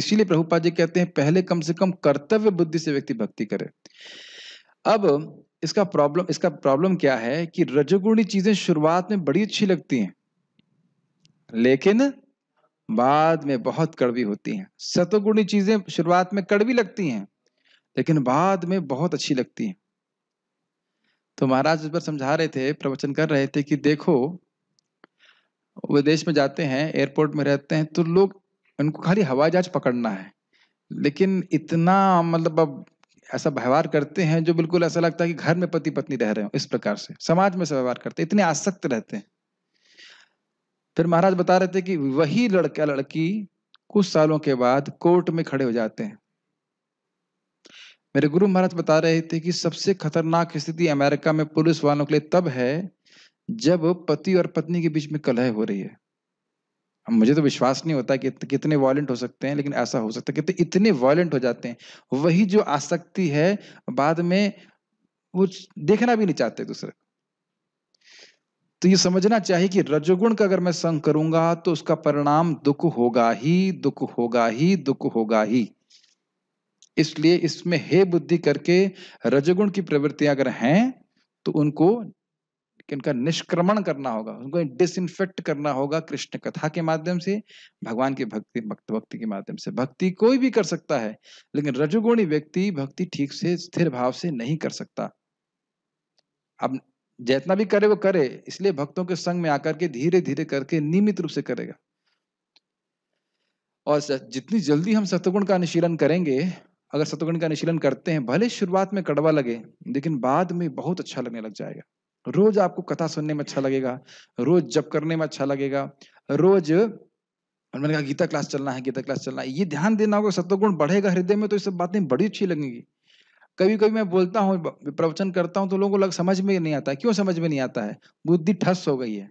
इसीलिए प्रभुपा जी कहते हैं पहले कम से कम कर्तव्य बुद्धि से व्यक्ति भक्ति करे अब इसका प्रॉब्लम इसका प्रॉब्लम क्या है कि रजोगुणी चीजें शुरुआत में बड़ी अच्छी लगती हैं लेकिन बाद में बहुत कड़वी होती हैं सतोगुणी चीजें शुरुआत में कड़वी लगती हैं लेकिन बाद में बहुत अच्छी लगती हैं तो महाराज इस पर समझा रहे थे प्रवचन कर रहे थे कि देखो विदेश में जाते हैं एयरपोर्ट में रहते हैं तो लोग उनको खाली हवाई जहाज पकड़ना है लेकिन इतना मतलब अब ऐसा व्यवहार करते हैं जो बिल्कुल ऐसा लगता है कि घर में पति पत्नी रह रहे हो इस प्रकार से समाज में ऐसा व्यवहार करते इतने आसक्त रहते हैं फिर महाराज बता रहे थे कि वही लड़का लड़की कुछ सालों के बाद कोर्ट में खड़े हो जाते हैं मेरे गुरु महाराज बता रहे थे कि सबसे खतरनाक स्थिति अमेरिका में पुलिस वालों के लिए तब है जब पति और पत्नी के बीच में कलह हो रही है मुझे तो विश्वास नहीं होता कि कितने वायलेंट हो सकते हैं लेकिन ऐसा हो सकता है कितने तो इतने वायलेंट हो जाते हैं वही जो आसक्ति है बाद में वो देखना भी नहीं चाहते दूसरे तो ये समझना चाहिए कि रजोगुण का अगर मैं संग करूंगा तो उसका परिणाम दुख होगा ही दुख होगा ही दुख होगा ही इसलिए इसमें हे बुद्धि करके रजोगुण की प्रवृत्तियां अगर हैं तो उनको इनका निष्क्रमण करना होगा उनको डिसइनफेक्ट करना होगा कृष्ण कथा के माध्यम से भगवान की भक्ति भक्त भक्ति के माध्यम से भक्ति कोई भी कर सकता है लेकिन रजोगुणी व्यक्ति भक्ति ठीक से स्थिर भाव से नहीं कर सकता अब जितना भी करे वो करे इसलिए भक्तों के संग में आकर के धीरे धीरे करके नियमित रूप से करेगा और जितनी जल्दी हम सतगुण का अनुशीलन करेंगे अगर सतगुण का अनुशीलन करते हैं भले शुरुआत में कड़वा लगे लेकिन बाद में बहुत अच्छा लगने लग जाएगा रोज आपको कथा सुनने में अच्छा लगेगा रोज जप करने में अच्छा लगेगा रोज मैंने कहा गीता क्लास चलना है गीता क्लास चलना है ये ध्यान देना होगा सत्वगुण बढ़ेगा हृदय में तो ये सब बातें बड़ी अच्छी लगेंगी कभी कभी मैं बोलता हूँ प्रवचन करता हूँ तो लोगों को लग समझ में नहीं आता क्यों समझ में नहीं आता है बुद्धि ठस हो गई है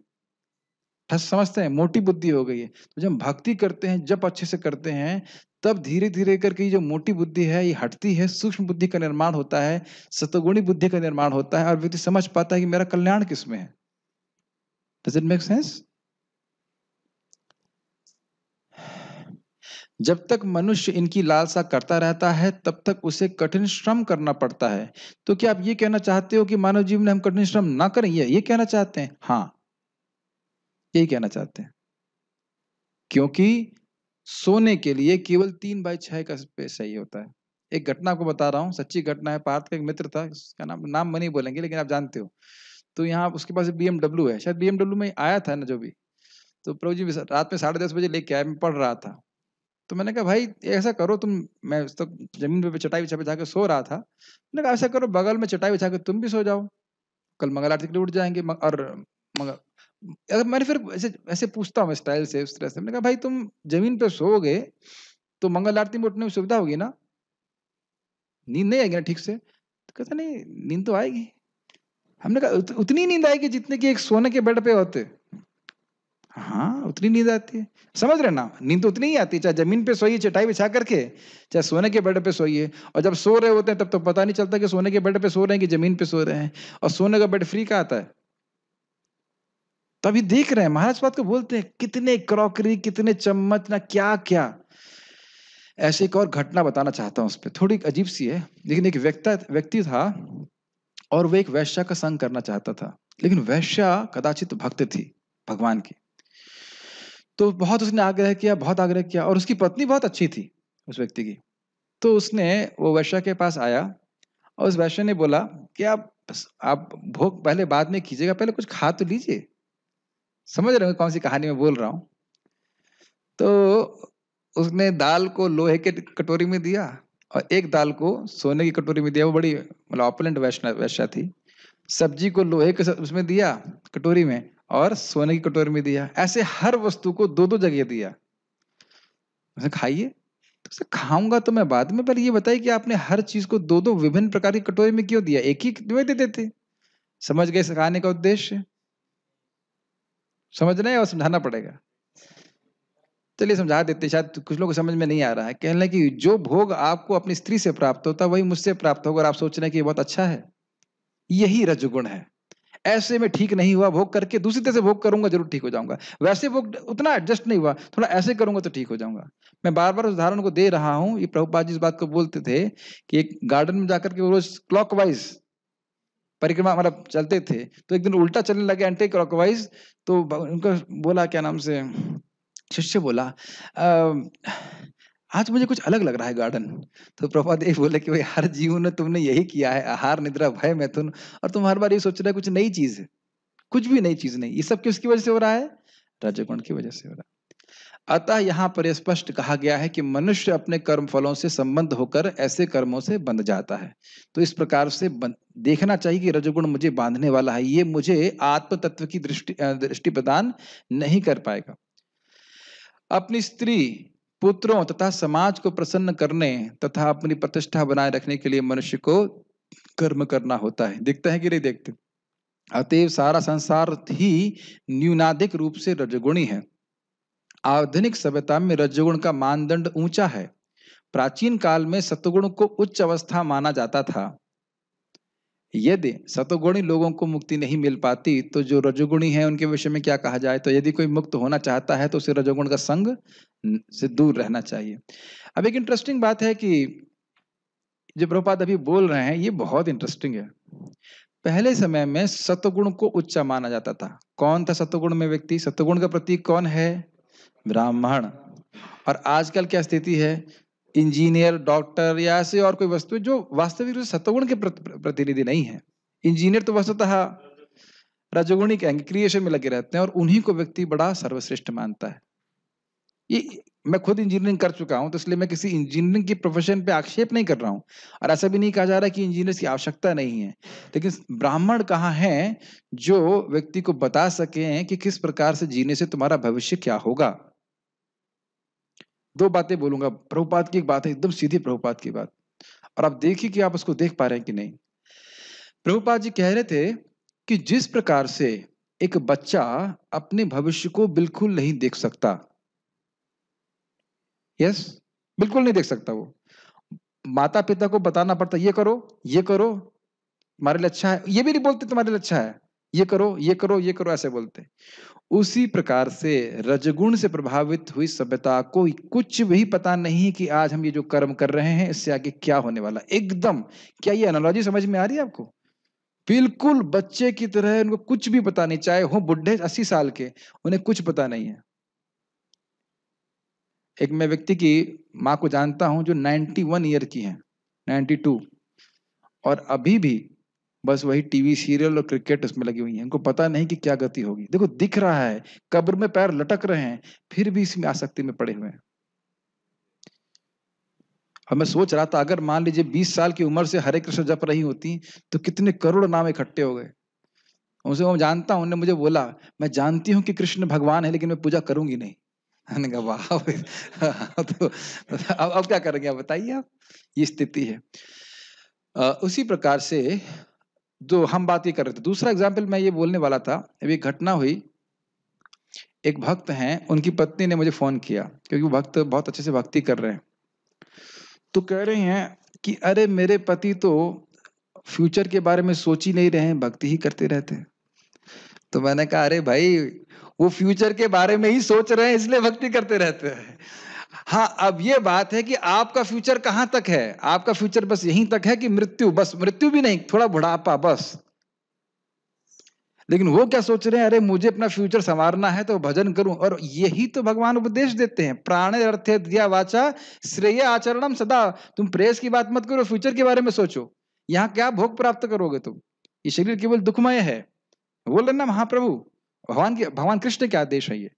ठस समझते हैं मोटी बुद्धि हो गई है तो जब भक्ति करते हैं जब अच्छे से करते हैं तब धीरे धीरे करके जो मोटी बुद्धि है ये हटती है सूक्ष्म बुद्धि का निर्माण होता है सतगुणी बुद्धि का निर्माण होता है और व्यक्ति समझ पाता है कि मेरा कल्याण किसमें है डज इट मेक सेंस जब तक मनुष्य इनकी लालसा करता रहता है तब तक उसे कठिन श्रम करना पड़ता है तो क्या आप ये कहना चाहते हो कि मानव जीवन हम कठिन श्रम ना करें ये कहना चाहते हैं हाँ यही कहना चाहते हैं क्योंकि सोने के लिए केवल तीन बाई छह का स्पेस सही होता है एक घटना को बता रहा हूँ सच्ची घटना है पार्थ का एक मित्र था उसका नाम नाम मनी बोलेंगे लेकिन आप जानते हो तो यहाँ उसके पास बी एमडब्ल्यू है शायद बीएमडब्ल्यू में आया था ना जो भी तो प्रभु जी रात में साढ़े दस बजे लेके आया मैं पढ़ रहा था तो मैंने कहा भाई ऐसा करो तुम मैं उस तक जमीन पे चटाई बिछा बिछा के सो रहा था मैंने कहा ऐसा करो बगल में चटाई बिछा के तुम भी सो जाओ कल मंगल आरती के लिए उठ जाएंगे और मंगल मैंने फिर ऐसे ऐसे पूछता हूँ स्टाइल से उस तरह से मैंने कहा भाई तुम जमीन पे सो गए तो मंगल आरती में उठने में सुविधा होगी ना नींद नहीं आएगी ना ठीक से तो कहता नहीं नींद तो आएगी हमने कहा उतनी नींद आएगी जितने की एक सोने के बेड पे होते हाँ उतनी नींद आती है समझ रहे ना नींद तो उतनी ही आती है चाहे जमीन पे सोइए चटाई बिछा करके चाहे सोने के बेड पे सोइए और जब सो रहे होते हैं तब तो पता नहीं चलता कि सोने के बेड पे सो रहे हैं कि जमीन पे सो रहे हैं और सोने का बेड फ्री का आता है तो देख रहे हैं महाराज बात को बोलते हैं कितने क्रॉकरी कितने चम्मच ना क्या क्या ऐसे एक और घटना बताना चाहता हूँ उस पर थोड़ी अजीब सी है लेकिन एक व्यक्ता व्यक्ति था और वह एक वैश्या का संग करना चाहता था लेकिन वैश्या कदाचित भक्त थी भगवान की तो बहुत उसने आग्रह किया बहुत आग्रह किया और उसकी पत्नी बहुत अच्छी थी उस व्यक्ति की तो उसने वो वैश्य के पास आया और उस वैश्य ने बोला कि आप आप भोग पहले बाद में कीजिएगा पहले कुछ खा तो लीजिए समझ रहे हो कौन सी कहानी में बोल रहा हूँ तो उसने दाल को लोहे के कटोरी में दिया और एक दाल को सोने की कटोरी में दिया वो बड़ी मतलब ऑपुलेंट वैश्य थी सब्जी को लोहे के उसमें दिया कटोरी में और सोने की कटोरी में दिया ऐसे हर वस्तु को दो दो जगह दिया उसे खाइए तो उसे खाऊंगा तो मैं बाद में पर ये बताइए कि आपने हर चीज को दो दो विभिन्न प्रकार की कटोरी में क्यों दिया एक ही दे देते समझ गए सिखाने का उद्देश्य समझना है और समझाना पड़ेगा चलिए समझा देते शायद कुछ लोग समझ में नहीं आ रहा है कहना रहे कि जो भोग आपको अपनी स्त्री से प्राप्त होता वही मुझसे प्राप्त होगा और आप सोच रहे हैं कि बहुत अच्छा है यही रजगुण है ऐसे में ठीक नहीं हुआ भोग करके दूसरी तरह से भोग करूंगा जरूर ठीक हो जाऊंगा वैसे भोग उतना एडजस्ट नहीं हुआ थोड़ा ऐसे करूंगा तो ठीक हो जाऊंगा मैं बार बार उदाहरण को दे रहा हूँ ये प्रभुपाद जी इस बात को बोलते थे कि एक गार्डन में जाकर के वो रोज क्लॉक वाइज परिक्रमा मतलब चलते थे तो एक दिन उल्टा चलने लगे एंटी क्लॉकवाइज तो उनका बोला क्या नाम से शिष्य बोला अः आज मुझे कुछ अलग लग रहा है गार्डन तो प्रभा देव बोले कि भाई हर जीवन में तुमने यही किया है आहार निद्रा भय मैथुन और तुम हर बार ये सोच रहे हो कुछ नई चीज है कुछ भी नई चीज नहीं ये सब किसकी वजह से हो रहा है रजगुण की वजह से हो रहा है अतः यहाँ पर स्पष्ट कहा गया है कि मनुष्य अपने कर्म फलों से संबंध होकर ऐसे कर्मों से बंध जाता है तो इस प्रकार से देखना चाहिए कि रजगुण मुझे बांधने वाला है ये मुझे आत्म तत्व की दृष्टि दृष्टि प्रदान नहीं कर पाएगा अपनी स्त्री पुत्रों तथा समाज को प्रसन्न करने तथा अपनी प्रतिष्ठा बनाए रखने के लिए मनुष्य को कर्म करना होता है देखते हैं कि नहीं देखते अतएव सारा संसार ही न्यूनाधिक रूप से रजगुणी है आधुनिक सभ्यता में रजगुण का मानदंड ऊंचा है प्राचीन काल में सतगुण को उच्च अवस्था माना जाता था यदि सतोगुणी लोगों को मुक्ति नहीं मिल पाती तो जो रजोगुणी है उनके विषय में क्या कहा जाए तो यदि कोई मुक्त होना चाहता है तो उसे रजोगुण का संग से दूर रहना चाहिए अब एक इंटरेस्टिंग बात है कि जो प्रभुपाद अभी बोल रहे हैं ये बहुत इंटरेस्टिंग है पहले समय में सतगुण को उच्चा माना जाता था कौन था सतगुण में व्यक्ति सतगुण का प्रतीक कौन है ब्राह्मण और आजकल क्या स्थिति है इंजीनियर डॉक्टर या ऐसे और कोई वस्तु जो वास्तविक रूप से सतगुण के प्रतिनिधि नहीं है इंजीनियर तो वस्तुतः रजोगुणी कहेंगे क्रिएशन में लगे रहते हैं और उन्हीं को व्यक्ति बड़ा सर्वश्रेष्ठ मानता है ये मैं खुद इंजीनियरिंग कर चुका हूं तो इसलिए मैं किसी इंजीनियरिंग की प्रोफेशन पे आक्षेप नहीं कर रहा हूं और ऐसा भी नहीं कहा जा रहा कि इंजीनियर की आवश्यकता नहीं है लेकिन ब्राह्मण कहाँ है जो व्यक्ति को बता सके कि किस प्रकार से जीने से तुम्हारा भविष्य क्या होगा दो बातें बोलूंगा प्रभुपात की एक बात है एकदम सीधी प्रभुपात की बात और आप देखिए कि आप उसको देख पा रहे हैं कि नहीं प्रभुपाद जी कह रहे थे कि जिस प्रकार से एक बच्चा अपने भविष्य को बिल्कुल नहीं देख सकता यस बिल्कुल नहीं देख सकता वो माता पिता को बताना पड़ता ये करो ये करो तुम्हारे लिए अच्छा है ये भी नहीं बोलते तुम्हारे लिए अच्छा है ये करो ये करो ये करो ऐसे बोलते हैं उसी प्रकार से रजगुण से प्रभावित हुई सभ्यता को कुछ भी पता नहीं कि आज हम ये जो कर्म कर रहे हैं इससे आगे क्या होने वाला एकदम क्या ये एनोलॉजी समझ में आ रही है आपको बिल्कुल बच्चे की तरह उनको कुछ भी पता नहीं चाहे हो बुढ़े अस्सी साल के उन्हें कुछ पता नहीं है एक मैं व्यक्ति की माँ को जानता हूं जो 91 ईयर की है 92 और अभी भी बस वही टीवी सीरियल और क्रिकेट उसमें लगी हुई है उनको पता नहीं कि क्या गति होगी देखो दिख रहा है कब्र में पैर लटक रहे हैं फिर भी इसमें आसक्ति में पड़े हुए हैं हमें सोच रहा था अगर मान लीजिए 20 साल की उम्र से हरे कृष्ण जप रही होती तो कितने करोड़ नाम इकट्ठे हो गए उनसे मैं जानता हूं उन्होंने मुझे बोला मैं जानती हूँ कि कृष्ण भगवान है लेकिन मैं पूजा करूंगी नहीं मैंने कहा वाह तो अब अब क्या करेंगे आप बताइए आप ये स्थिति है उसी प्रकार से जो हम बात ये कर रहे थे दूसरा एग्जाम्पल मैं ये बोलने वाला था अभी घटना हुई एक भक्त हैं उनकी पत्नी ने मुझे फ़ोन किया क्योंकि वो भक्त बहुत अच्छे से भक्ति कर रहे हैं तो कह रहे हैं कि अरे मेरे पति तो फ्यूचर के बारे में सोच ही नहीं रहे हैं भक्ति ही करते रहते हैं तो मैंने कहा अरे भाई वो फ्यूचर के बारे में ही सोच रहे हैं इसलिए भक्ति करते रहते हैं हाँ अब ये बात है कि आपका फ्यूचर कहाँ तक है आपका फ्यूचर बस यहीं तक है कि मृत्यु बस मृत्यु भी नहीं थोड़ा बुढ़ापा बस लेकिन वो क्या सोच रहे हैं अरे मुझे अपना फ्यूचर संवारना है तो भजन करूं और यही तो भगवान उपदेश देते हैं प्राण अर्थ दिया वाचा श्रेय आचरणम सदा तुम प्रेस की बात मत करो फ्यूचर के बारे में सोचो यहाँ क्या भोग प्राप्त करोगे तुम ये शरीर केवल दुखमय है बोल रहे ना महाप्रभु भगवान के भगवान कृष्ण के आदेश है ये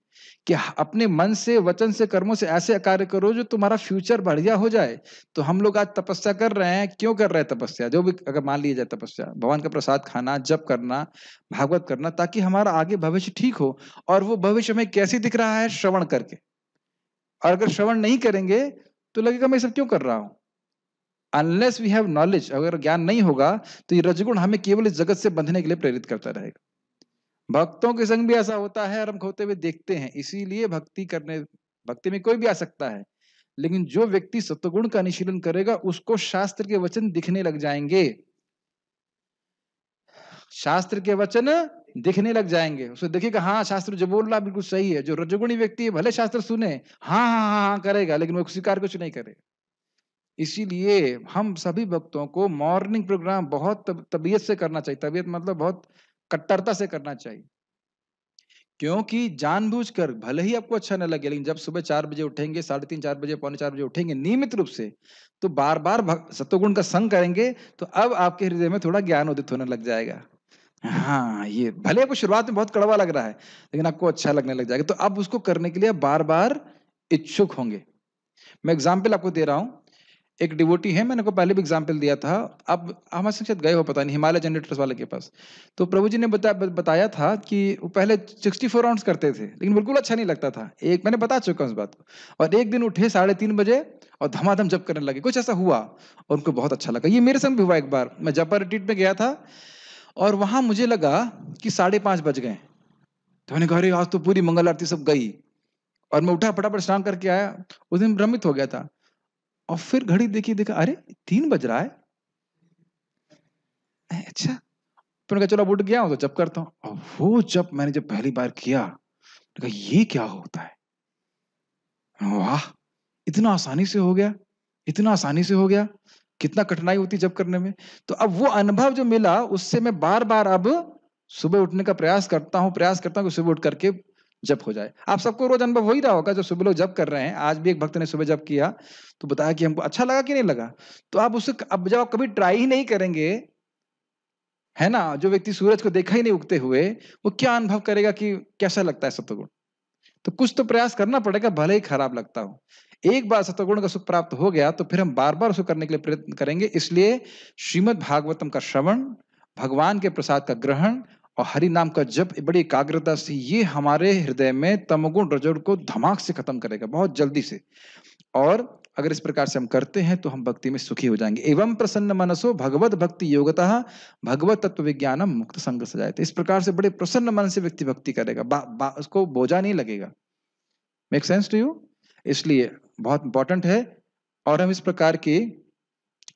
कि अपने मन से वचन से कर्मों से ऐसे कार्य करो जो तुम्हारा फ्यूचर बढ़िया हो जाए तो हम लोग आज तपस्या कर रहे हैं क्यों कर रहे हैं तपस्या जो भी अगर मान लिया जाए तपस्या भगवान का प्रसाद खाना जप करना भागवत करना ताकि हमारा आगे भविष्य ठीक हो और वो भविष्य हमें कैसे दिख रहा है श्रवण करके और अगर श्रवण नहीं करेंगे तो लगेगा मैं सब क्यों कर रहा हूं अनलेस वी हैव नॉलेज अगर ज्ञान नहीं होगा तो ये रजगुण हमें केवल इस जगत से बंधने के लिए प्रेरित करता रहेगा भक्तों के संग भी ऐसा होता है और हम खोते हुए देखते हैं इसीलिए भक्ति करने भक्ति में कोई भी आ सकता है लेकिन जो व्यक्ति सत्वगुण का अनुशीलन करेगा उसको शास्त्र के वचन दिखने लग जाएंगे शास्त्र के वचन दिखने लग जाएंगे उसको देखिएगा हाँ शास्त्र जो बोल रहा बिल्कुल सही है जो रजगुणी व्यक्ति है भले शास्त्र सुने हाँ हाँ हाँ हाँ करेगा लेकिन वो स्वीकार कुछ नहीं करेगा इसीलिए हम सभी भक्तों को मॉर्निंग प्रोग्राम बहुत तबीयत से करना चाहिए तबीयत मतलब बहुत कट्टरता से करना चाहिए क्योंकि जानबूझकर भले ही आपको अच्छा न लगे लेकिन जब सुबह चार बजे उठेंगे साढ़े तीन चार बजे पौने चार बजे उठेंगे नियमित रूप से तो बार बार सत्गुण का संग करेंगे तो अब आपके हृदय में थोड़ा ज्ञान उदित होने लग जाएगा हाँ ये भले आपको शुरुआत में बहुत कड़वा लग रहा है लेकिन आपको अच्छा लगने लग जाएगा तो अब उसको करने के लिए बार बार इच्छुक होंगे मैं एग्जाम्पल आपको दे रहा हूं एक डिवोटी है मैंने को पहले भी एग्जाम्पल दिया था अब हमारे साथ गए हो पता नहीं हिमालय जनरेटर्स वाले के पास तो प्रभु जी ने बता, बताया था कि वो पहले 64 फोर राउंड करते थे लेकिन बिल्कुल अच्छा नहीं लगता था एक मैंने बता चुका हूँ उस बात को और एक दिन उठे साढ़े तीन बजे और धमाधम जब करने लगे कुछ ऐसा हुआ और उनको बहुत अच्छा लगा ये मेरे संग भी हुआ एक बार मैं जब रिट्रीट में गया था और वहां मुझे लगा कि साढ़े पांच बज गए तो मैंने कहा अरे आज तो पूरी मंगल आरती सब गई और मैं उठा फटाफट स्नान करके आया उस दिन भ्रमित हो गया था और फिर घड़ी देखी देखा अरे तीन बज रहा है अच्छा फिर तो कहा चलो अब उठ गया हूं तो जब करता हूं और वो जब मैंने जब पहली बार किया तो कहा ये क्या होता है वाह इतना आसानी से हो गया इतना आसानी से हो गया कितना कठिनाई होती जब करने में तो अब वो अनुभव जो मिला उससे मैं बार बार अब सुबह उठने का प्रयास करता हूं प्रयास करता कि सुबह उठ करके जप हो जाए आप सबको रोज अनुभव हो ही रहा होगा जो सुबह लोग जप कर रहे हैं आज भी एक भक्त ने सुबह जप किया तो बताया कि हमको अच्छा लगा कि नहीं लगा तो आप उसे अब जब आप कभी ट्राई ही नहीं करेंगे है ना जो व्यक्ति सूरज को देखा ही नहीं उगते हुए वो क्या अनुभव करेगा कि कैसा लगता है सत्वगुण तो कुछ तो प्रयास करना पड़ेगा भले ही खराब लगता हो एक बार सत्वगुण का सुख प्राप्त हो गया तो फिर हम बार बार उसे करने के लिए प्रयत्न करेंगे इसलिए श्रीमद भागवतम का श्रवण भगवान के प्रसाद का ग्रहण और हरि नाम का जब बड़ी एकाग्रता से ये हमारे हृदय में तमगुण रजोड़ को धमाक से खत्म करेगा बहुत जल्दी से और अगर इस प्रकार से हम करते हैं तो हम भक्ति में सुखी हो जाएंगे एवं प्रसन्न मनसो भगवत भक्ति योगतः भगवत तत्व विज्ञान मुक्त संग सजाए इस प्रकार से बड़े प्रसन्न मन से व्यक्ति भक्ति करेगा बा, बा, उसको बोझा नहीं लगेगा मेक सेंस टू यू इसलिए बहुत इंपॉर्टेंट है और हम इस प्रकार की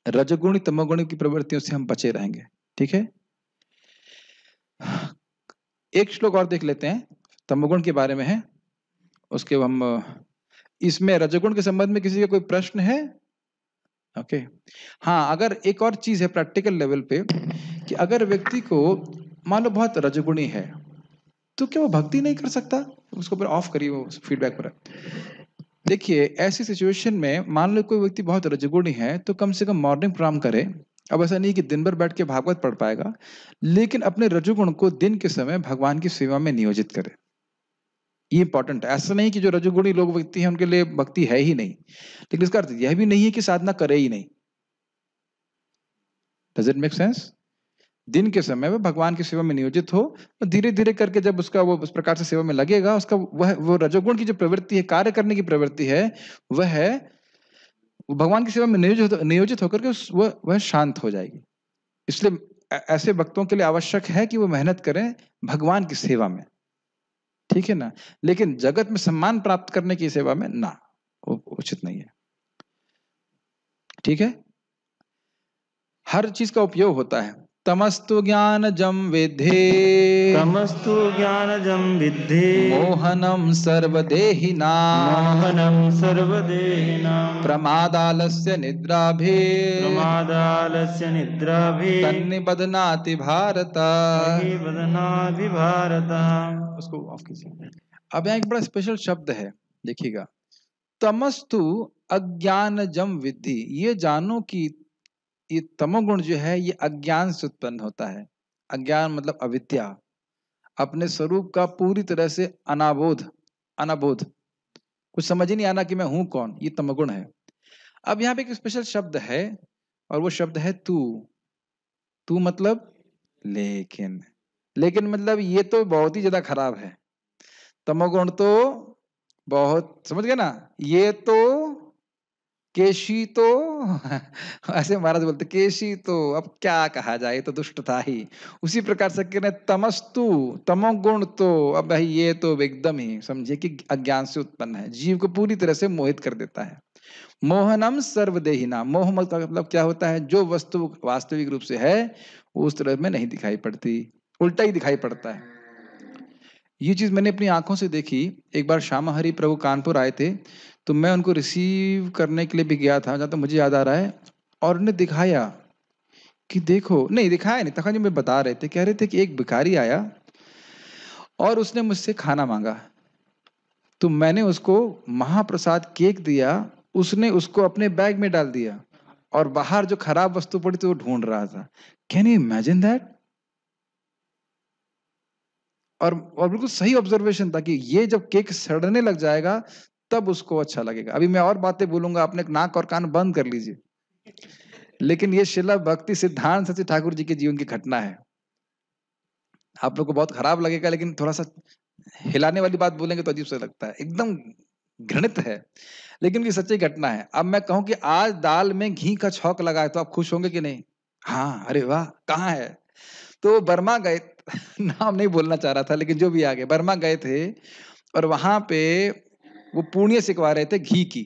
रजगुणी तमोगुणी की प्रवृत्तियों से हम बचे रहेंगे ठीक है एक श्लोक और देख लेते हैं तमोगुण के बारे में है उसके हम इसमें रजगुण के संबंध में किसी का कोई प्रश्न है ओके हाँ अगर एक और चीज है प्रैक्टिकल लेवल पे कि अगर व्यक्ति को मान लो बहुत रजगुणी है तो क्या वो भक्ति नहीं कर सकता उसको ऑफ करिए वो फीडबैक पर देखिए ऐसी सिचुएशन में मान लो कोई व्यक्ति बहुत रजगुणी है तो कम से कम मॉर्निंग प्रोग्राम करे अब ऐसा नहीं कि दिन भर बैठ के भागवत पढ़ पाएगा लेकिन अपने रजुगुण को दिन के समय भगवान की सेवा में नियोजित करे ये इंपॉर्टेंट है ऐसा नहीं कि जो रजुगुणी लोग व्यक्ति हैं उनके लिए भक्ति है ही नहीं लेकिन इसका अर्थ यह भी नहीं है कि साधना करे ही नहीं डज इट मेक सेंस दिन के समय में भगवान की सेवा में नियोजित हो तो धीरे धीरे करके जब उसका वो उस प्रकार से सेवा में लगेगा उसका वह वो रजोगुण की जो प्रवृत्ति है कार्य करने की प्रवृत्ति है वह वो भगवान की सेवा में नियोजित नियोजित होकर के वह वह शांत हो जाएगी इसलिए ऐसे भक्तों के लिए आवश्यक है कि वो मेहनत करें भगवान की सेवा में ठीक है ना लेकिन जगत में सम्मान प्राप्त करने की सेवा में ना वो उचित नहीं है ठीक है हर चीज का उपयोग होता है तमस्तु ज्ञान जम विधे तमस्तु ज्ञान जम विधे मोहनम सर्वदेहिना मोहनम सर्वदेहिना प्रमादालस्य निद्रा भी प्रमादालस्य निद्रा भी तन्ने बदनाति भारत बदनाति भारत उसको ऑफ कीजिए अब यहाँ एक बड़ा स्पेशल शब्द है देखिएगा तमस्तु अज्ञान जम विधि ये जानो कि ये तमोगुण जो है ये अज्ञान से उत्पन्न होता है अज्ञान मतलब अविद्या अपने स्वरूप का पूरी तरह से अनाबोध अनाबोध कुछ समझ ही नहीं आना कि मैं हूं कौन ये तमगुण है अब यहाँ पे एक स्पेशल शब्द है और वो शब्द है तू तू मतलब लेकिन लेकिन मतलब ये तो बहुत ही ज्यादा खराब है तमोगुण तो बहुत समझ गए ना ये तो केशी तो ऐसे महाराज बोलते केशी तो अब क्या कहा जाए तो दुष्ट था ही उसी प्रकार से कहने तमस्तु तमोगुण तो अब भाई ये तो एकदम ही समझे कि अज्ञान से उत्पन्न है जीव को पूरी तरह से मोहित कर देता है मोहनम सर्वदेहिना मोह का मतलब क्या होता है जो वस्तु वास्तविक रूप से है वो उस तरह में नहीं दिखाई पड़ती उल्टा ही दिखाई पड़ता है ये चीज़ मैंने अपनी आंखों से देखी एक बार श्यामा हरि प्रभु कानपुर आए थे तो मैं उनको रिसीव करने के लिए भी गया था जहां तक तो मुझे याद आ रहा है और उन्हें दिखाया कि देखो नहीं दिखाया नहीं तखा जी मैं बता रहे थे कह रहे थे कि एक भिखारी आया और उसने मुझसे खाना मांगा तो मैंने उसको महाप्रसाद केक दिया उसने उसको अपने बैग में डाल दिया और बाहर जो खराब वस्तु पड़ी थी वो ढूंढ रहा था कैन यू इमेजिन दैट और और बिल्कुल सही ऑब्जर्वेशन था कि ये जब केक सड़ने लग जाएगा तब उसको अच्छा लगेगा अभी मैं और बातें बोलूंगा अपने नाक और कान बंद कर लीजिए लेकिन ये शिला भक्ति सिद्धांत सचिव ठाकुर जी के जीवन की घटना है आप लोग को बहुत खराब लगेगा लेकिन थोड़ा सा हिलाने वाली बात बोलेंगे तो अजीब से लगता है एकदम घृणित है लेकिन ये सच्ची घटना है अब मैं कहूं कि आज दाल में घी का छौक लगा है तो आप खुश होंगे कि नहीं हाँ अरे वाह कहाँ है तो बर्मा गए नाम नहीं बोलना चाह रहा था लेकिन जो भी आ गए बर्मा गए थे और वहां पे वो पुण्य सिखवा रहे थे घी की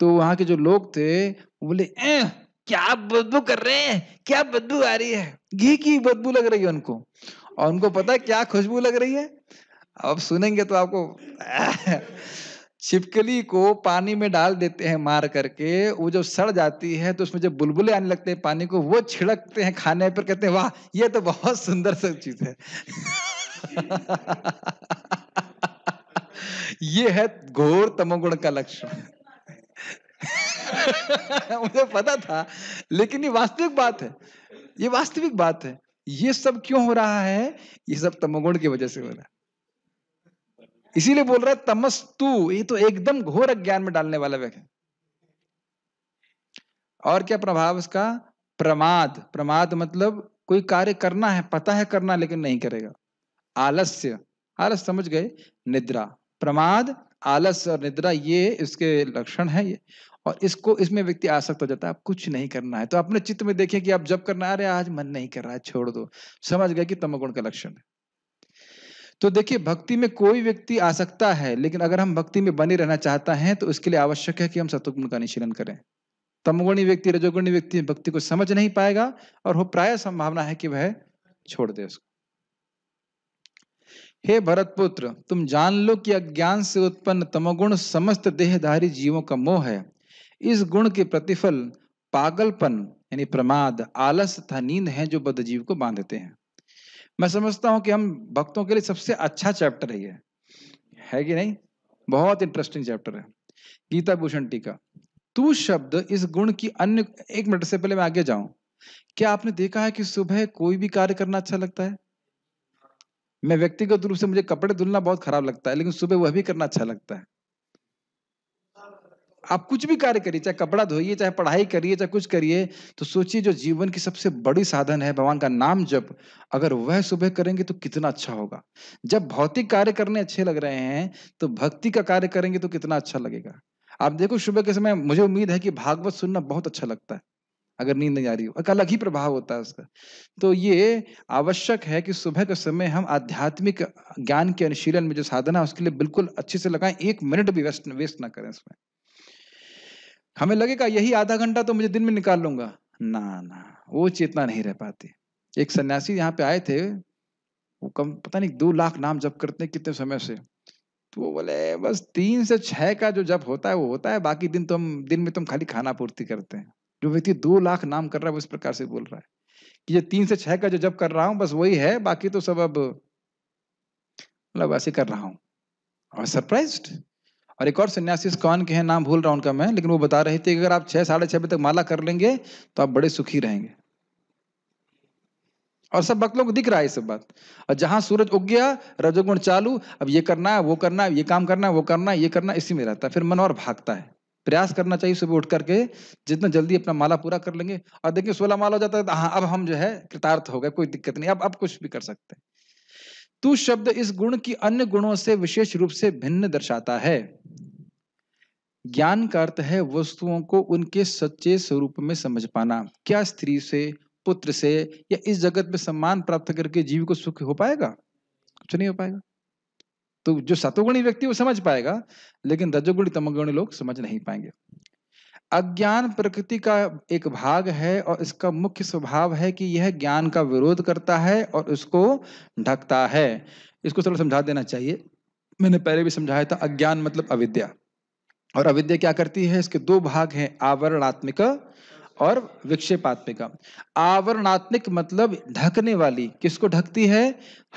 तो वहां के जो लोग थे वो बोले ए, क्या बदबू कर रहे हैं क्या बदबू आ रही है घी की बदबू लग रही है उनको और उनको पता है क्या खुशबू लग रही है अब सुनेंगे तो आपको छिपकली को पानी में डाल देते हैं मार करके वो जब सड़ जाती है तो उसमें जब बुलबुले आने लगते हैं पानी को वो छिड़कते हैं खाने पर कहते हैं वाह ये तो बहुत सुंदर सब चीज है ये है घोर तमोगुण का लक्षण मुझे पता था लेकिन ये वास्तविक बात है ये वास्तविक बात है ये सब क्यों हो रहा है ये सब तमोगुण की वजह से हो रहा है इसीलिए बोल रहा है तमस तू ये तो एकदम घोर अज्ञान में डालने वाला व्यक्ति और क्या प्रभाव इसका प्रमाद प्रमाद मतलब कोई कार्य करना है पता है करना लेकिन नहीं करेगा आलस्य आलस्य समझ गए निद्रा प्रमाद आलस्य और निद्रा ये इसके लक्षण है ये और इसको इसमें व्यक्ति आसक्त हो जाता है आप कुछ नहीं करना है तो अपने चित्त में देखें कि आप जब करना आ रहे आज मन नहीं कर रहा है छोड़ दो समझ गए कि तमगुण का लक्षण है तो देखिए भक्ति में कोई व्यक्ति आ सकता है लेकिन अगर हम भक्ति में बने रहना चाहता है तो उसके लिए आवश्यक है कि हम सतुगुण का निशीलन करें तमगुणी व्यक्ति रजोगुणी व्यक्ति भक्ति को समझ नहीं पाएगा और वो प्राय संभावना है कि वह छोड़ दे उसको हे भरतपुत्र तुम जान लो कि अज्ञान से उत्पन्न तमगुण समस्त देहधारी जीवों का मोह है इस गुण के प्रतिफल पागलपन यानी प्रमाद आलस तथा नींद है जो जीव को बांधते हैं मैं समझता हूँ कि हम भक्तों के लिए सबसे अच्छा चैप्टर है ये है कि नहीं बहुत इंटरेस्टिंग चैप्टर है गीता भूषण टीका तू शब्द इस गुण की अन्य एक मिनट से पहले मैं आगे जाऊं क्या आपने देखा है कि सुबह कोई भी कार्य करना अच्छा लगता है मैं व्यक्तिगत रूप से मुझे कपड़े धुलना बहुत खराब लगता है लेकिन सुबह वह भी करना अच्छा लगता है आप कुछ भी कार्य करिए चाहे कपड़ा धोइए चाहे पढ़ाई करिए चाहे कुछ करिए तो सोचिए जो जीवन की सबसे बड़ी साधन है भगवान का नाम जब अगर वह सुबह करेंगे तो कितना अच्छा होगा जब भौतिक कार्य करने अच्छे लग रहे हैं तो भक्ति का कार्य करेंगे तो कितना अच्छा लगेगा आप देखो सुबह के समय मुझे उम्मीद है कि भागवत सुनना बहुत अच्छा लगता है अगर नींद नहीं आ रही हो एक अलग ही प्रभाव होता है उसका तो ये आवश्यक है कि सुबह के समय हम आध्यात्मिक ज्ञान के अनुशीलन में जो साधना है उसके लिए बिल्कुल अच्छे से लगाएं एक मिनट भी वेस्ट वेस्ट ना करें इसमें हमें लगेगा यही आधा घंटा तो मुझे दिन में निकाल लूंगा ना ना वो चेतना नहीं रह पाती एक सन्यासी यहाँ पे आए थे वो कम पता नहीं दो लाख नाम जप करते हैं कितने समय से तो वो बोले बस तीन से छह का जो जब होता है वो होता है बाकी दिन तो हम दिन में तुम तो खाली खाना पूर्ति करते हैं जो व्यक्ति दो लाख नाम कर रहा है वो इस प्रकार से बोल रहा है कि ये तीन से छह का जो जब कर रहा हूँ बस वही है बाकी तो सब अब मतलब ऐसे कर रहा हूँ और सरप्राइज और एक और सन्यासी कौन के हैं नाम भूल रहा हूं उनका मैं लेकिन वो बता रहे थे कि अगर आप छह साढ़े छह बजे तक माला कर लेंगे तो आप बड़े सुखी रहेंगे और सब भक्तों को दिख रहा है सब बात और जहां सूरज उग गया रजोगुण चालू अब ये करना है वो करना है ये काम करना है वो करना है ये करना इसी में रहता है फिर मन और भागता है प्रयास करना चाहिए सुबह उठ करके जितना जल्दी अपना माला पूरा कर लेंगे और देखिए सोलह माला हो जाता है तो हाँ अब हम जो है कृतार्थ हो गए कोई दिक्कत नहीं अब अब कुछ भी कर सकते हैं तू शब्द इस गुण की अन्य गुणों से विशेष रूप से भिन्न दर्शाता है ज्ञान का अर्थ है वस्तुओं को उनके सच्चे स्वरूप में समझ पाना क्या स्त्री से पुत्र से या इस जगत में सम्मान प्राप्त करके जीव को सुख हो पाएगा कुछ नहीं हो पाएगा तो जो सतोगुणी व्यक्ति वो समझ पाएगा लेकिन रजोगुणी तमोगुणी लोग समझ नहीं पाएंगे अज्ञान प्रकृति का एक भाग है और इसका मुख्य स्वभाव है कि यह ज्ञान का विरोध करता है और उसको ढकता है इसको थोड़ा समझा देना चाहिए मैंने पहले भी समझाया था अज्ञान मतलब अविद्या और अविद्या क्या करती है इसके दो भाग हैं आवरणात्मिक और विक्षेपात्मिक आवरणात्मिक मतलब ढकने वाली किसको ढकती है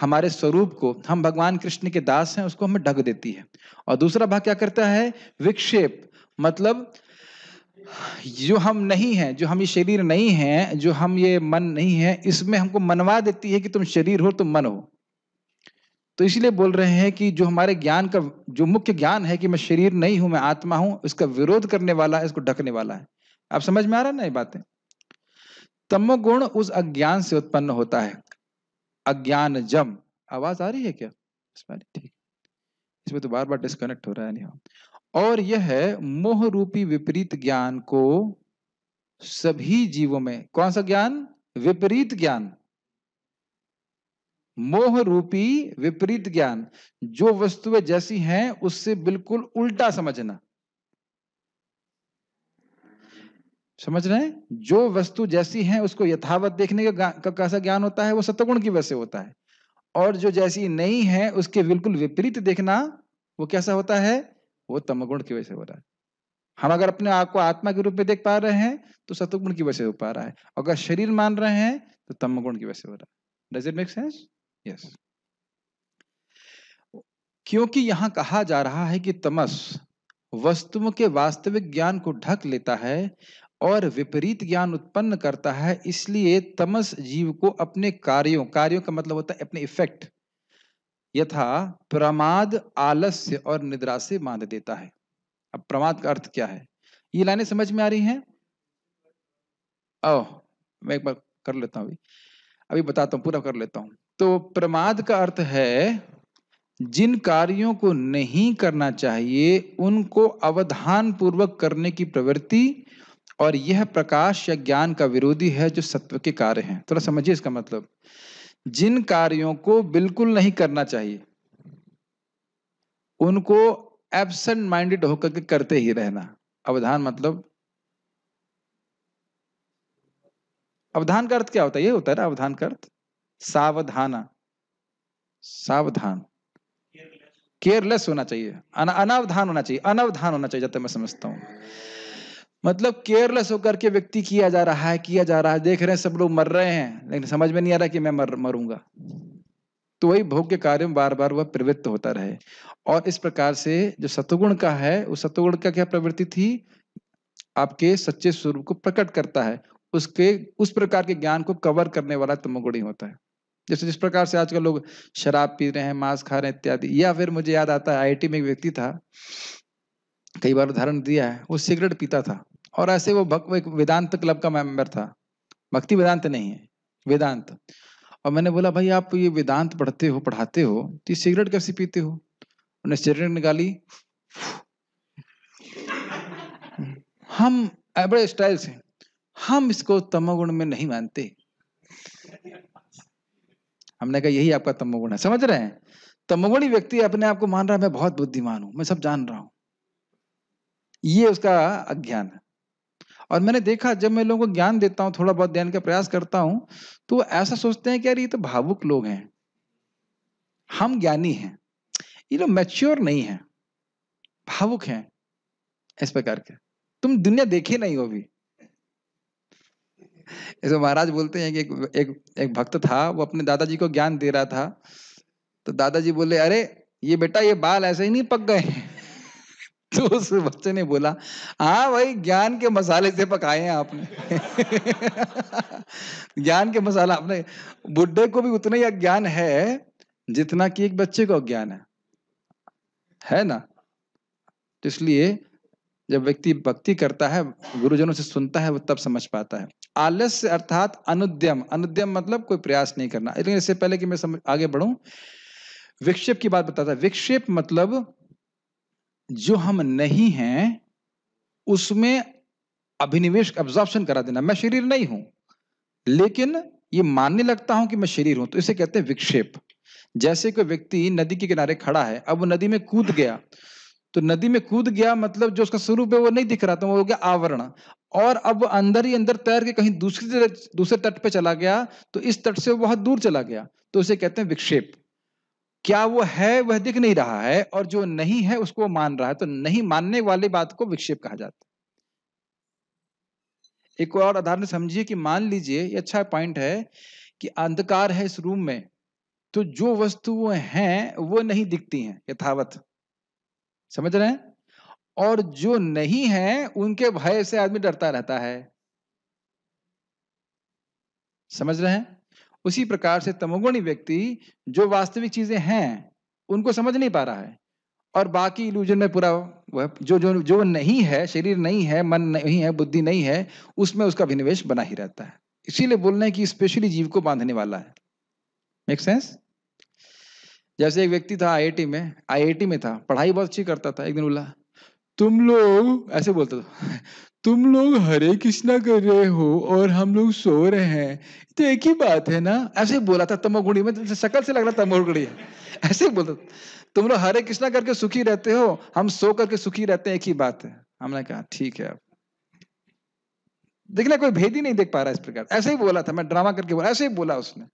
हमारे स्वरूप को हम भगवान कृष्ण के दास हैं उसको हमें ढक देती है और दूसरा भाग क्या करता है विक्षेप मतलब जो हम नहीं हैं जो हम ये शरीर नहीं हैं जो हम ये मन नहीं है इसमें हमको मनवा देती है कि तुम शरीर हो तुम मन हो तो इसलिए बोल रहे हैं कि जो हमारे ज्ञान का जो मुख्य ज्ञान है कि मैं शरीर नहीं हूं मैं आत्मा हूं इसका विरोध करने वाला है इसको ढकने वाला है आप समझ में आ रहा है ना ये बातें तमोगुण उस अज्ञान से उत्पन्न होता है अज्ञान जम आवाज आ रही है क्या इसमें ठीक इसमें तो बार बार डिस्कनेक्ट हो रहा है नहीं और यह मोह रूपी विपरीत ज्ञान को सभी जीवों में कौन सा ज्ञान विपरीत ज्ञान मोह रूपी विपरीत ज्ञान जो वस्तुएं जैसी हैं उससे बिल्कुल उल्टा समझना समझ रहे हैं जो वस्तु जैसी है उसको यथावत देखने का, का कैसा ज्ञान होता है वो सतगुण की वजह से होता है और जो जैसी नहीं है उसके बिल्कुल विपरीत देखना वो कैसा होता है वो तमगुण की वजह से हो रहा है हम अगर अपने आप को आत्मा के रूप में देख पा रहे हैं तो सतुगुण की वजह से हो पा रहा है अगर शरीर मान रहे हैं तो तमगुण की वजह से हो रहा है does it make sense yes क्योंकि यहां कहा जा रहा है कि तमस वस्तुओं के वास्तविक ज्ञान को ढक लेता है और विपरीत ज्ञान उत्पन्न करता है इसलिए तमस जीव को अपने कार्यों कार्यों का मतलब होता है अपने इफेक्ट यथा प्रमाद आलस्य और निद्रा से बांध देता है अब प्रमाद का अर्थ क्या है ये लाइनें समझ में आ रही हैं ओ मैं एक बार कर लेता हूं अभी बताता हूं पूरा कर लेता हूं तो प्रमाद का अर्थ है जिन कार्यों को नहीं करना चाहिए उनको अवधान पूर्वक करने की प्रवृत्ति और यह प्रकाश या ज्ञान का विरोधी है जो सत्व के कार्य हैं थोड़ा समझिए इसका मतलब जिन कार्यों को बिल्कुल नहीं करना चाहिए उनको एबसेंट माइंडेड होकर के करते ही रहना अवधान मतलब अवधान का अर्थ क्या होता है ये होता है ना अवधान का अर्थ सावधाना सावधान केयरलेस होना चाहिए अनावधान होना चाहिए अनावधान होना चाहिए जब तक मैं समझता हूं मतलब केयरलेस होकर के व्यक्ति किया जा रहा है किया जा रहा है देख रहे हैं सब लोग मर रहे हैं लेकिन समझ में नहीं आ रहा कि मैं मर मरूंगा तो वही भोग के कार्य में बार बार वह प्रवृत्त होता रहे और इस प्रकार से जो सतुगुण का है उस सतुगुण का क्या प्रवृत्ति थी आपके सच्चे स्वरूप को प्रकट करता है उसके उस प्रकार के ज्ञान को कवर करने वाला तमोगुणी होता है जैसे जिस प्रकार से आजकल लोग शराब पी रहे हैं मांस खा रहे हैं इत्यादि या फिर मुझे याद आता है आई में एक व्यक्ति था कई बार उदाहरण दिया है वो सिगरेट पीता था और ऐसे वो भक्त एक वेदांत क्लब का मेंबर था भक्ति वेदांत नहीं है वेदांत और मैंने बोला भाई आप ये वेदांत पढ़ते हो पढ़ाते हो तो ये सिगरेट कैसे पीते हो उन्हें सिगरेट निकाली हम बड़े स्टाइल से हम इसको तमोगुण में नहीं मानते हमने कहा यही आपका तमोगुण है समझ रहे हैं तमोगुणी व्यक्ति अपने आप को मान रहा है मैं बहुत बुद्धिमान हूं मैं सब जान रहा हूं ये उसका अज्ञान है और मैंने देखा जब मैं लोगों को ज्ञान देता हूँ थोड़ा बहुत ध्यान का प्रयास करता हूँ तो ऐसा सोचते हैं कि यार ये तो भावुक लोग हैं हम ज्ञानी हैं ये लोग मैच्योर नहीं है भावुक हैं इस प्रकार के तुम दुनिया देखे नहीं हो अभी ऐसे महाराज बोलते हैं कि एक एक, एक भक्त था वो अपने दादाजी को ज्ञान दे रहा था तो दादाजी बोले अरे ये बेटा ये बाल ऐसे ही नहीं पक गए हैं तो उस बच्चे ने बोला हाँ भाई ज्ञान के मसाले से पकाए हैं आपने ज्ञान के मसाला आपने बुढ़े को भी उतना ही अज्ञान है जितना कि एक बच्चे को अज्ञान है है ना तो इसलिए जब व्यक्ति भक्ति करता है गुरुजनों से सुनता है वो तब समझ पाता है आलस्य अर्थात अनुद्यम अनुद्यम मतलब कोई प्रयास नहीं करना लेकिन इससे पहले कि मैं समझ आगे बढ़ू विक्षेप की बात बताता विक्षेप मतलब जो हम नहीं हैं उसमें अभिनिवेश एब्जॉर्प्शन करा देना मैं शरीर नहीं हूं लेकिन ये मानने लगता हूं कि मैं शरीर हूं तो इसे कहते हैं विक्षेप जैसे कोई व्यक्ति नदी के किनारे खड़ा है अब वो नदी में कूद गया तो नदी में कूद गया मतलब जो उसका स्वरूप है वो नहीं दिख रहा था वो हो गया आवरण और अब वो अंदर ही अंदर तैर के कहीं दूसरी दूसरे तट पे चला गया तो इस तट से वो बहुत दूर चला गया तो उसे कहते हैं विक्षेप क्या वो है वह दिख नहीं रहा है और जो नहीं है उसको मान रहा है तो नहीं मानने वाली बात को विक्षेप कहा जाता है एक और उदाहरण समझिए कि मान लीजिए ये अच्छा पॉइंट है कि अंधकार है इस रूम में तो जो वस्तुएं हैं वो नहीं दिखती हैं यथावत समझ रहे हैं और जो नहीं है उनके भय से आदमी डरता रहता है समझ रहे हैं उसी प्रकार से तमोगुणी व्यक्ति जो वास्तविक चीजें हैं उनको समझ नहीं पा रहा है और बाकी इल्यूजन में पूरा वह जो जो जो नहीं है शरीर नहीं है मन नहीं है बुद्धि नहीं है उसमें उसका विनिवेश बना ही रहता है इसीलिए बोलने की स्पेशली जीव को बांधने वाला है मेक सेंस जैसे एक व्यक्ति था आईआईटी में आईआईटी में था पढ़ाई बहुत अच्छी करता था एक दिन बोला तुम लोग ऐसे बोलते तुम लोग हरे कृष्णा कर रहे हो और हम लोग सो रहे हैं तो एक ही बात है ना ऐसे बोला था तमोगुड़ी में तो सकल से लग रहा था है ऐसे बोलता तुम लोग हरे कृष्णा करके सुखी रहते हो हम सो करके सुखी रहते हैं एक ही बात है हमने कहा ठीक है अब देखना कोई भेद ही नहीं देख पा रहा इस प्रकार ऐसे ही बोला था मैं ड्रामा करके बोला ऐसे ही बोला उसने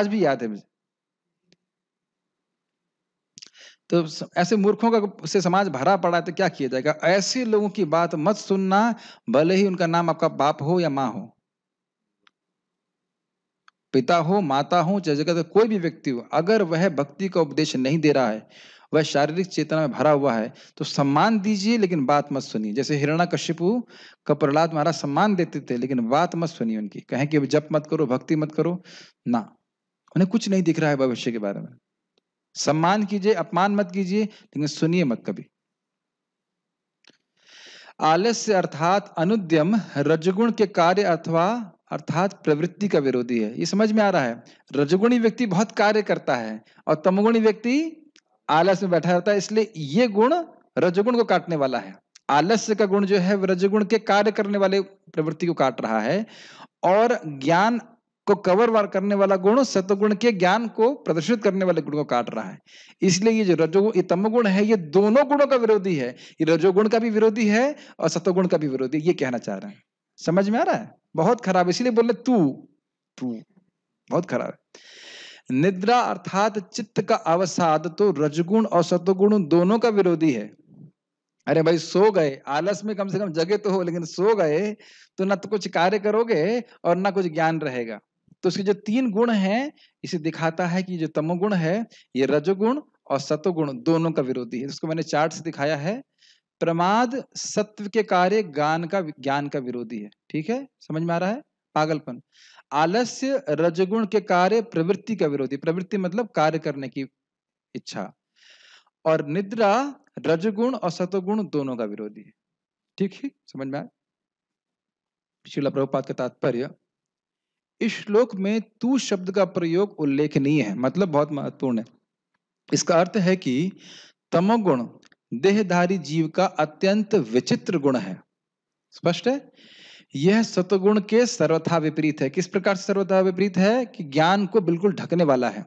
आज भी याद है मुझे तो ऐसे मूर्खों का से समाज भरा पड़ा है तो क्या किया जाएगा ऐसे लोगों की बात मत सुनना भले ही उनका नाम आपका बाप हो या माँ हो पिता हो माता हो चाहे जगह कोई भी व्यक्ति हो अगर वह भक्ति का उपदेश नहीं दे रहा है वह शारीरिक चेतना में भरा हुआ है तो सम्मान दीजिए लेकिन बात मत सुनिए जैसे हिरणा कश्यपु का प्रहलाद महाराज सम्मान देते थे लेकिन बात मत सुनिए उनकी कहें कि जप मत करो भक्ति मत करो ना उन्हें कुछ नहीं दिख रहा है भविष्य के बारे में सम्मान कीजिए अपमान मत कीजिए लेकिन सुनिए मत कभी आलस्य अर्थात अनुद्यम रजगुण के कार्य अथवा अर्थात प्रवृत्ति का विरोधी है ये समझ में आ रहा है रजगुणी व्यक्ति बहुत कार्य करता है और तमगुणी व्यक्ति आलस में बैठा रहता है इसलिए ये गुण रजगुण को काटने वाला है आलस्य का गुण जो है रजगुण के कार्य करने वाले प्रवृत्ति को काट रहा है और ज्ञान को कवर वार करने वाला गुण सतगुण के ज्ञान को प्रदर्शित करने वाले गुण को काट रहा है इसलिए ये जो रजोगुण ये तमगुण है ये दोनों गुणों का विरोधी है ये रजोगुण का भी विरोधी है और सतगुण का भी विरोधी ये कहना चाह रहे हैं समझ में आ रहा है बहुत खराब इसलिए बोले तू तू बहुत खराब है निद्रा अर्थात चित्त का अवसाद तो रजगुण और सतगुण दोनों का विरोधी है अरे भाई सो गए आलस में कम से कम जगे तो हो लेकिन सो गए तो ना तो कुछ कार्य करोगे और ना कुछ ज्ञान रहेगा तो इसके जो तीन गुण हैं इसे दिखाता है कि जो तमोगुण है ये रजोगुण और सतोगुण दोनों का विरोधी है इसको मैंने चार्ट से दिखाया है प्रमाद सत्व के कार्य ज्ञान का ज्ञान का विरोधी है ठीक है समझ में आ रहा है पागलपन आलस्य रजगुण के कार्य प्रवृत्ति का विरोधी प्रवृत्ति मतलब कार्य करने की इच्छा और निद्रा रजगुण और सतोगुण दोनों का विरोधी है ठीक है समझ में आया शिला प्रभुपात का तात्पर्य इस श्लोक में तू शब्द का प्रयोग उल्लेखनीय है मतलब बहुत महत्वपूर्ण है इसका अर्थ है कि तमोगुण देहधारी जीव का अत्यंत विचित्र गुण है स्पष्ट है यह सतगुण के सर्वथा विपरीत है किस प्रकार से सर्वथा विपरीत है कि ज्ञान को बिल्कुल ढकने वाला है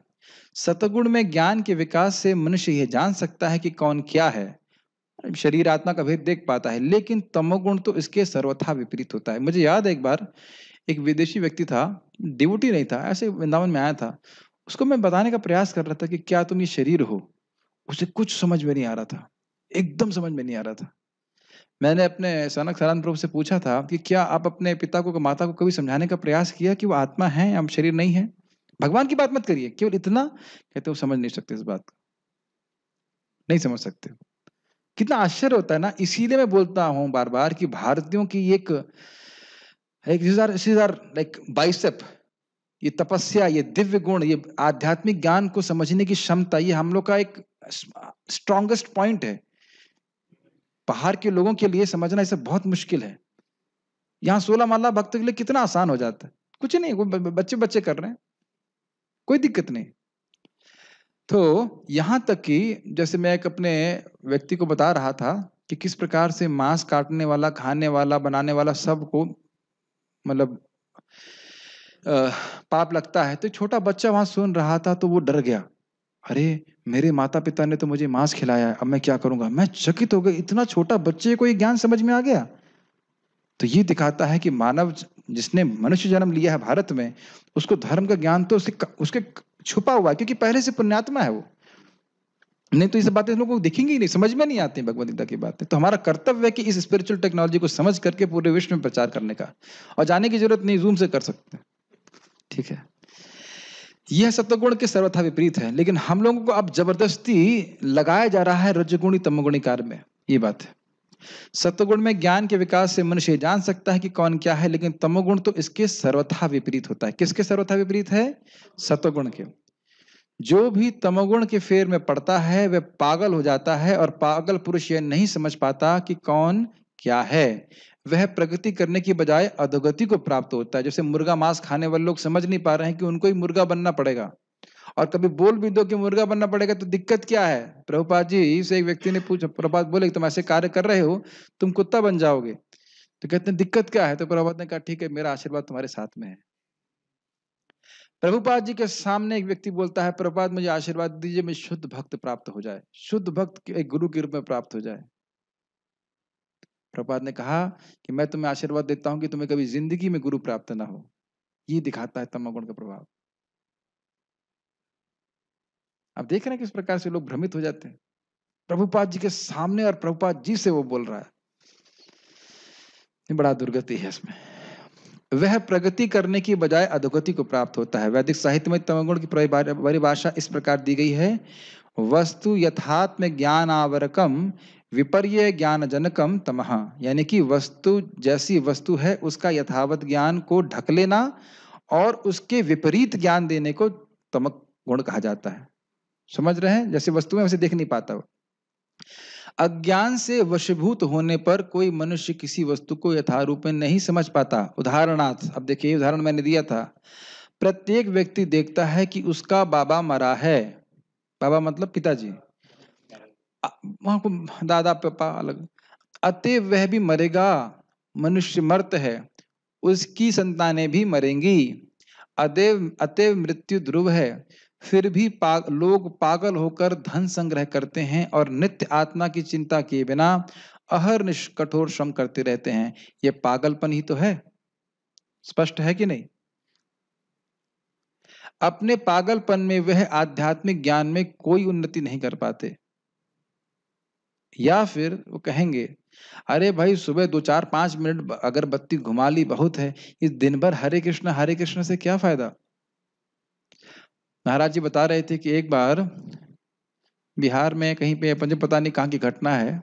सतगुण में ज्ञान के विकास से मनुष्य यह जान सकता है कि कौन क्या है शरीर आत्मा का भेद देख पाता है लेकिन तमोगुण तो इसके सर्वथा विपरीत होता है मुझे याद है एक बार एक विदेशी व्यक्ति था डिवोटी नहीं था ऐसे वृंदावन में आया था उसको मैं बताने का प्रयास कर रहा था कि क्या तुम ये शरीर हो उसे कुछ समझ में नहीं आ रहा था एकदम समझ में नहीं आ रहा था मैंने अपने सनक सरान प्रभु से पूछा था कि क्या आप अपने पिता को माता को कभी समझाने का प्रयास किया कि वो आत्मा है या शरीर नहीं है भगवान की बात मत करिए केवल इतना कहते वो समझ नहीं सकते इस बात को नहीं समझ सकते कितना आश्चर्य होता है ना इसीलिए मैं बोलता हूं बार बार कि भारतीयों की एक लाइक these ये तपस्या ये दिव्य गुण ये आध्यात्मिक ज्ञान को समझने की क्षमता ये हम लोग का एक स्ट्रॉन्गेस्ट पॉइंट है बाहर के लोगों के लिए समझना इसे बहुत मुश्किल है यहाँ सोलह माला भक्त के लिए कितना आसान हो जाता है कुछ नहीं वो बच्चे बच्चे कर रहे हैं कोई दिक्कत नहीं तो यहाँ तक कि जैसे मैं एक अपने व्यक्ति को बता रहा था कि किस प्रकार से मांस काटने वाला खाने वाला बनाने वाला सबको मतलब पाप लगता है तो छोटा बच्चा वहां सुन रहा था तो वो डर गया अरे मेरे माता पिता ने तो मुझे मांस खिलाया है अब मैं क्या करूंगा मैं चकित हो गया इतना छोटा बच्चे को ये ज्ञान समझ में आ गया तो ये दिखाता है कि मानव जिसने मनुष्य जन्म लिया है भारत में उसको धर्म का ज्ञान तो उसके उसके छुपा हुआ है क्योंकि पहले से पुण्यात्मा है वो नहीं तो ये सब बातें लोगों को दिखेंगी नहीं समझ में नहीं आती भगवत गीता की बातें तो हमारा कर्तव्य है कि इस स्पिरिचुअल टेक्नोलॉजी को समझ करके पूरे विश्व में प्रचार करने का और जाने की जरूरत नहीं जूम से कर सकते ठीक है यह सत्वगुण के सर्वथा विपरीत है लेकिन हम लोगों को अब जबरदस्ती लगाया जा रहा है रजगुणी तमगुणी कार्य में ये बात है सत्वगुण में ज्ञान के विकास से मनुष्य जान सकता है कि कौन क्या है लेकिन तमोगुण तो इसके सर्वथा विपरीत होता है किसके सर्वथा विपरीत है सत्वगुण के जो भी तमोगुण के फेर में पड़ता है वह पागल हो जाता है और पागल पुरुष यह नहीं समझ पाता कि कौन क्या है वह प्रगति करने की बजाय अधोगति को प्राप्त होता है जैसे मुर्गा मांस खाने वाले लोग समझ नहीं पा रहे हैं कि उनको ही मुर्गा बनना पड़ेगा और कभी बोल भी दो कि मुर्गा बनना पड़ेगा तो दिक्कत क्या है प्रभुपाद जी से एक व्यक्ति ने पूछा प्रभुपाद बोले तुम ऐसे कार्य कर रहे हो तुम कुत्ता बन जाओगे तो कहते हैं दिक्कत क्या है तो प्रभुपाद ने कहा ठीक है मेरा आशीर्वाद तुम्हारे साथ में है प्रभुपाद जी के सामने एक व्यक्ति बोलता है प्रभुपाद मुझे आशीर्वाद दीजिए मैं शुद्ध भक्त प्राप्त हो जाए शुद्ध भक्त एक गुरु के रूप में प्राप्त हो जाए प्रभुपाद ने कहा कि मैं तुम्हें आशीर्वाद देता हूं कि तुम्हें कभी जिंदगी में गुरु प्राप्त ना हो ये दिखाता है तमगुण का प्रभाव आप देख रहे हैं किस प्रकार से लोग भ्रमित हो जाते हैं प्रभुपाद जी के सामने और प्रभुपाद जी से वो बोल रहा है बड़ा दुर्गति है इसमें वह प्रगति करने की बजाय अधोगति को प्राप्त होता है वैदिक साहित्य में तमगुण की परिभाषा इस प्रकार दी गई है वस्तु यथात्म ज्ञान आवरकम विपर्य ज्ञान जनकम तमह यानी कि वस्तु जैसी वस्तु है उसका यथावत ज्ञान को ढक लेना और उसके विपरीत ज्ञान देने को तमक गुण कहा जाता है समझ रहे हैं जैसे वस्तु में उसे देख नहीं पाता अज्ञान से वशीभूत होने पर कोई मनुष्य किसी वस्तु को यथारूप में नहीं समझ पाता उदाहरणार्थ अब देखिए उदाहरण मैंने दिया था प्रत्येक व्यक्ति देखता है कि उसका बाबा मरा है बाबा मतलब पिताजी वहां को दादा पापा अलग अतएव वह भी मरेगा मनुष्य मर्त है उसकी संतानें भी मरेंगी अदेव अतएव मृत्यु ध्रुव है फिर भी पाग, लोग पागल होकर धन संग्रह करते हैं और नित्य आत्मा की चिंता किए बिना अहर कठोर श्रम करते रहते हैं यह पागलपन ही तो है स्पष्ट है कि नहीं अपने पागलपन में वह आध्यात्मिक ज्ञान में कोई उन्नति नहीं कर पाते या फिर वो कहेंगे अरे भाई सुबह दो चार पांच मिनट अगरबत्ती घुमा ली बहुत है इस दिन भर हरे कृष्ण हरे कृष्ण से क्या फायदा महाराज जी बता रहे थे कि एक बार बिहार में कहीं पे मुझे पता नहीं कहाँ की घटना है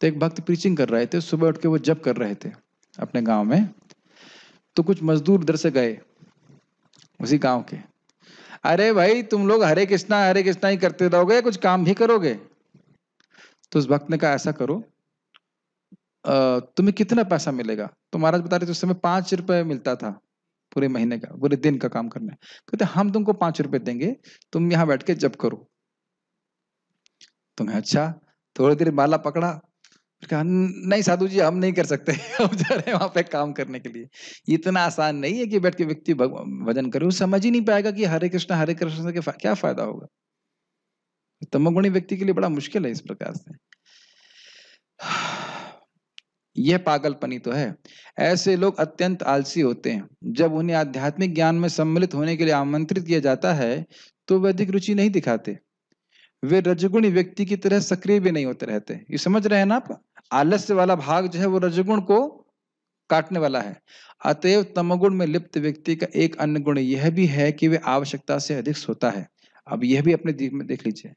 तो एक भक्त प्रीचिंग कर रहे थे सुबह उठ के वो जब कर रहे थे अपने गांव में तो कुछ मजदूर उधर से गए उसी गांव के अरे भाई तुम लोग हरे कृष्णा हरे कृष्णा ही करते रहोगे कुछ काम भी करोगे तो उस भक्त ने कहा ऐसा करो तुम्हें कितना पैसा मिलेगा तो महाराज बता रहे थे उस समय पांच रुपए मिलता था पूरे महीने का पूरे दिन का काम करना है कहते हम तुमको पांच रुपए देंगे तुम यहां बैठ के जब करो तुम्हें तो अच्छा थोड़ी देर माला पकड़ा कहा नहीं साधु जी हम नहीं कर सकते हम जा रहे हैं वहां पे काम करने के लिए इतना आसान नहीं है कि बैठ के व्यक्ति भजन करे वो समझ ही नहीं पाएगा कि हरे कृष्ण हरे कृष्ण से क्या फायदा होगा तमोगुणी व्यक्ति के लिए बड़ा मुश्किल है इस प्रकार से यह पागलपनी तो है ऐसे लोग अत्यंत आलसी होते हैं जब उन्हें आध्यात्मिक ज्ञान में सम्मिलित होने के लिए आमंत्रित किया जाता है तो वे अधिक रुचि नहीं दिखाते वे रजगुणी व्यक्ति की तरह सक्रिय भी नहीं होते रहते ये समझ रहे हैं ना आप आलस्य वाला भाग जो है वो रजगुण को काटने वाला है अतएव तमगुण में लिप्त व्यक्ति का एक अन्य गुण यह भी है कि वे आवश्यकता से अधिक सोता है अब यह भी अपने जीव में देख लीजिए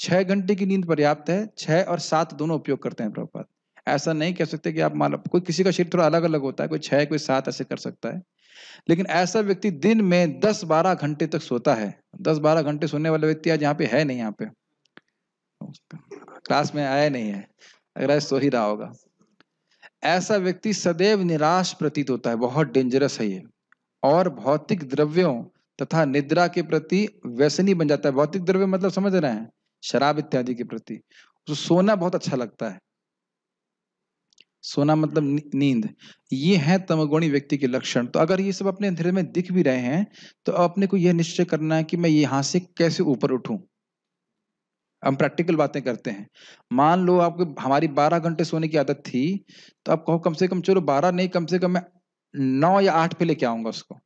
छह घंटे की नींद पर्याप्त है छह और सात दोनों उपयोग करते हैं प्रभुपात ऐसा नहीं कह सकते कि आप मान लो कोई किसी का शरीर थोड़ा अलग अलग होता है कोई छः कोई सात ऐसे कर सकता है लेकिन ऐसा व्यक्ति दिन में दस बारह घंटे तक सोता है दस बारह घंटे सोने वाला व्यक्ति आज यहाँ पे है नहीं यहाँ पे क्लास में आया नहीं है अगर सो ही रहा होगा ऐसा व्यक्ति सदैव निराश प्रतीत होता है बहुत डेंजरस है ये और भौतिक द्रव्यों तथा निद्रा के प्रति व्यसनी बन जाता है भौतिक द्रव्य मतलब समझ रहे हैं शराब इत्यादि के प्रति उसको तो सोना बहुत अच्छा लगता है सोना मतलब नींद ये है तमगुणी व्यक्ति के लक्षण तो अगर ये सब अपने अंधेरे में दिख भी रहे हैं तो अपने को यह निश्चय करना है कि मैं यहां से कैसे ऊपर उठूं हम प्रैक्टिकल बातें करते हैं मान लो आपको हमारी 12 घंटे सोने की आदत थी तो आप कहो कम से कम चलो 12 नहीं कम से कम मैं नौ या आठ पे लेके आऊंगा उसको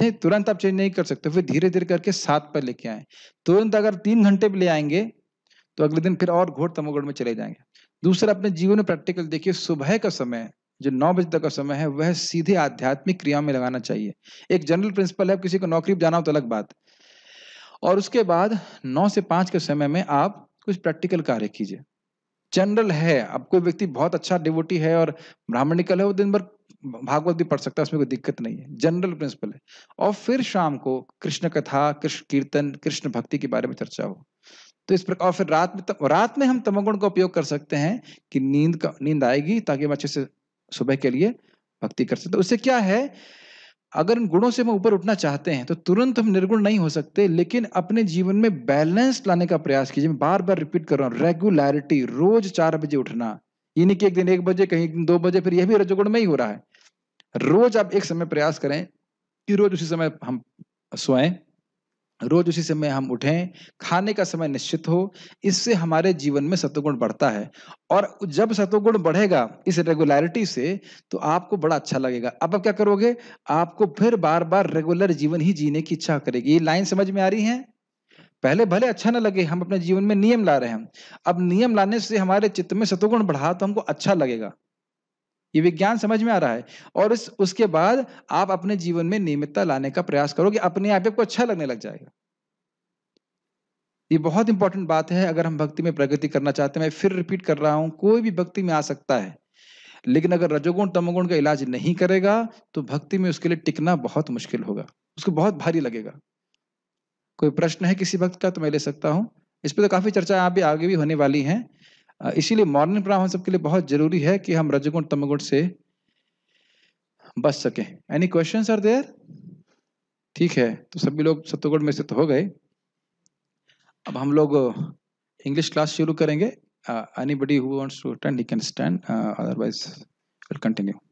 नहीं तुरंत आप चेंज नहीं कर सकते फिर धीरे धीरे करके सात पर लेके आए तुरंत अगर तीन घंटे भी ले आएंगे तो अगले दिन फिर और घोर तमोगढ़ में चले जाएंगे दूसरा अपने जीवन में प्रैक्टिकल देखिए सुबह का समय जो नौ बजे तक का समय है वह सीधे आध्यात्मिक क्रिया में लगाना चाहिए एक जनरल प्रिंसिपल है किसी को नौकरी जाना हो तो अलग बात और उसके बाद नौ से पांच के समय में आप कुछ प्रैक्टिकल कार्य कीजिए जनरल है अब कोई व्यक्ति बहुत अच्छा डिवोटी है और ब्राह्मणिकल है वो दिन भर भागवत भी पढ़ सकता है उसमें कोई दिक्कत नहीं है जनरल प्रिंसिपल है और फिर शाम को कृष्ण कथा कृष्ण कीर्तन कृष्ण भक्ति के बारे में चर्चा हो तो इस प्रकार फिर रात में तम, रात में हम तमोगुण का उपयोग कर सकते हैं कि नींद का नींद आएगी ताकि हम अच्छे से सुबह के लिए भक्ति कर सकते तो उससे क्या है अगर इन गुणों से हम ऊपर उठना चाहते हैं तो तुरंत हम निर्गुण नहीं हो सकते लेकिन अपने जीवन में बैलेंस लाने का प्रयास कीजिए मैं बार बार रिपीट कर रहा हूँ रेगुलरिटी रोज चार बजे उठना यानी कि एक दिन एक बजे कहीं एक दिन दो बजे फिर यह भी रजोगुण में ही हो रहा है रोज आप एक समय प्रयास करें कि रोज उसी समय हम सोएं रोज उसी समय हम उठें खाने का समय निश्चित हो इससे हमारे जीवन में सतोगुण बढ़ता है और जब सतोगुण बढ़ेगा इस रेगुलरिटी से तो आपको बड़ा अच्छा लगेगा अब आप क्या करोगे आपको फिर बार बार रेगुलर जीवन ही जीने की इच्छा करेगी ये लाइन समझ में आ रही है पहले भले अच्छा ना लगे हम अपने जीवन में नियम ला रहे हैं अब नियम लाने से हमारे चित्त में सतोगुण बढ़ा तो हमको अच्छा लगेगा ये विज्ञान समझ में आ रहा है और इस उसके बाद आप अपने जीवन में नियमितता लाने का प्रयास करोगे अपने आप आपको अच्छा लगने लग जाएगा ये बहुत इंपॉर्टेंट बात है अगर हम भक्ति में प्रगति करना चाहते हैं मैं फिर रिपीट कर रहा हूं कोई भी भक्ति में आ सकता है लेकिन अगर रजोगुण तमोगुण का इलाज नहीं करेगा तो भक्ति में उसके लिए टिकना बहुत मुश्किल होगा उसको बहुत भारी लगेगा कोई प्रश्न है किसी भक्त का तो मैं ले सकता हूं इस पर तो काफी चर्चा आप भी आगे भी होने वाली है इसीलिए मॉर्निंग प्राणायाम हम सबके लिए बहुत जरूरी है कि हम रजगुण तमगुण से बच सके एनी क्वेश्चन आर देयर ठीक है तो सभी लोग सत्वगुण में स्थित हो गए अब हम लोग इंग्लिश क्लास शुरू करेंगे anybody who can stand otherwise will continue